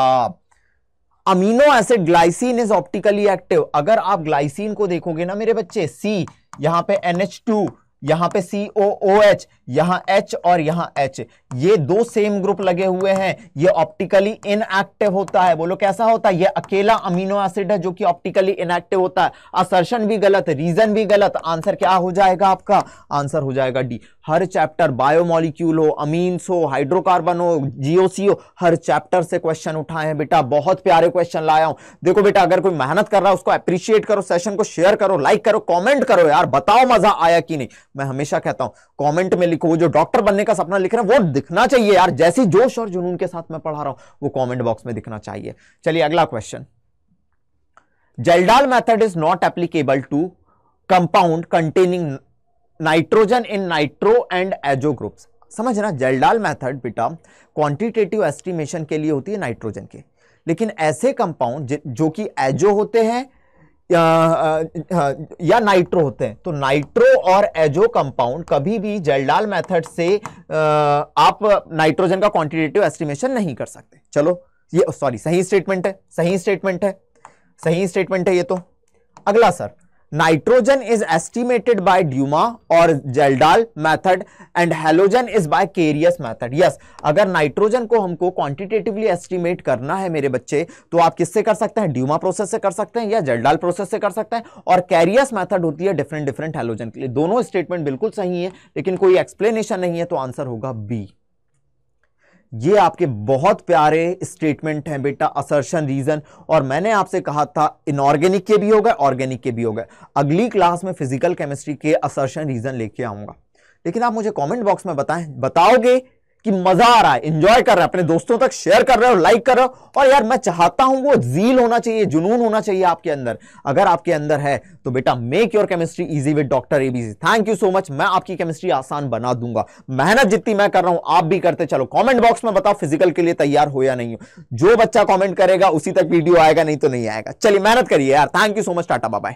amino acid glycine is optically active अगर आप ग्लाइसिन को देखोगे ना मेरे बच्चे सी यहां पे एनएच टू यहां पे सी ओ ओ एच यहां एच और यहां एच ये दो सेम ग्रुप लगे हुए हैं ये ऑप्टिकली इनएक्टिव होता है बोलो कैसा होता है ये अकेला अमीनो एसिड है जो कि ऑप्टिकली इनएक्टिव होता है असर्शन भी गलत रीजन भी गलत आंसर क्या हो जाएगा आपका आंसर हो जाएगा डी हर चैप्टर बायोमोलिक्यूल हो अमीन्स हो हाइड्रोकार्बन हो जीओसी हो हर चैप्टर से क्वेश्चन उठाए हैं बेटा बहुत प्यारे क्वेश्चन लाया हूं देखो बेटा अगर कोई मेहनत कर रहा है उसको अप्रिशिएट करो सेशन को शेयर करो लाइक करो कॉमेंट करो यार बताओ मजा आया कि नहीं मैं हमेशा कहता हूं कॉमेंट में लिखो वो जो डॉक्टर बनने का सपना लिख रहे हैं वो दिखना चाहिए यार जैसी जोश और जुनून के साथ मैं पढ़ा रहा हूं वो कमेंट बॉक्स में दिखना चाहिए चलिए अगला question Kjeldahl method is not applicable to compound containing nitrogen in nitro and azo groups समझना जलडाल मेथड बेटा क्वांटिटेटिव एस्टिमेशन के लिए होती है नाइट्रोजन के लेकिन ऐसे कंपाउंड जो कि एजो होते हैं या नाइट्रो होते हैं तो नाइट्रो और एजो कंपाउंड कभी भी जेल्डाल मेथड से आप नाइट्रोजन का क्वांटिटेटिव एस्टिमेशन नहीं कर सकते चलो ये सॉरी सही स्टेटमेंट है सही स्टेटमेंट है सही स्टेटमेंट है ये तो अगला sir nitrogen is estimated by Dumas और Kjeldahl method and halogen is by Carius method yes अगर नाइट्रोजन को हमको क्वांटिटेटिवली एस्टिमेट करना है मेरे बच्चे तो आप किससे कर सकते हैं ड्यूमा प्रोसेस से कर सकते हैं या जेलडाल प्रोसेस से कर सकते हैं और कैरियस मैथड होती है डिफरेंट डिफरेंट हेलोजन के लिए दोनों स्टेटमेंट बिल्कुल सही है लेकिन कोई एक्सप्लेनेशन नहीं है तो आंसर होगा बी ये आपके बहुत प्यारे स्टेटमेंट हैं बेटा असर्शन रीजन और मैंने आपसे कहा था इनऑर्गेनिक के भी हो गए ऑर्गेनिक के भी हो गए अगली क्लास में फिजिकल केमिस्ट्री के असर्शन रीजन लेके आऊंगा लेकिन आप मुझे कमेंट बॉक्स में बताएं बताओगे कि मजा आ रहा है एंजॉय कर रहे हो अपने दोस्तों तक शेयर कर रहे हो लाइक कर रहे हो और यार मैं चाहता हूं वो जील होना चाहिए जुनून होना चाहिए आपके अंदर अगर आपके अंदर है तो बेटा make your chemistry easy with doctor ABC thank you so much मैं आपकी केमिस्ट्री आसान बना दूंगा मेहनत जितनी मैं कर रहा हूं आप भी करते चलो कॉमेंट बॉक्स में बताओ फिजिकल के लिए तैयार हो या नहीं हो जो बच्चा कॉमेंट करेगा उसी तक वीडियो आएगा नहीं तो नहीं आएगा चलिए मेहनत करिए यार thank you so much tata Baba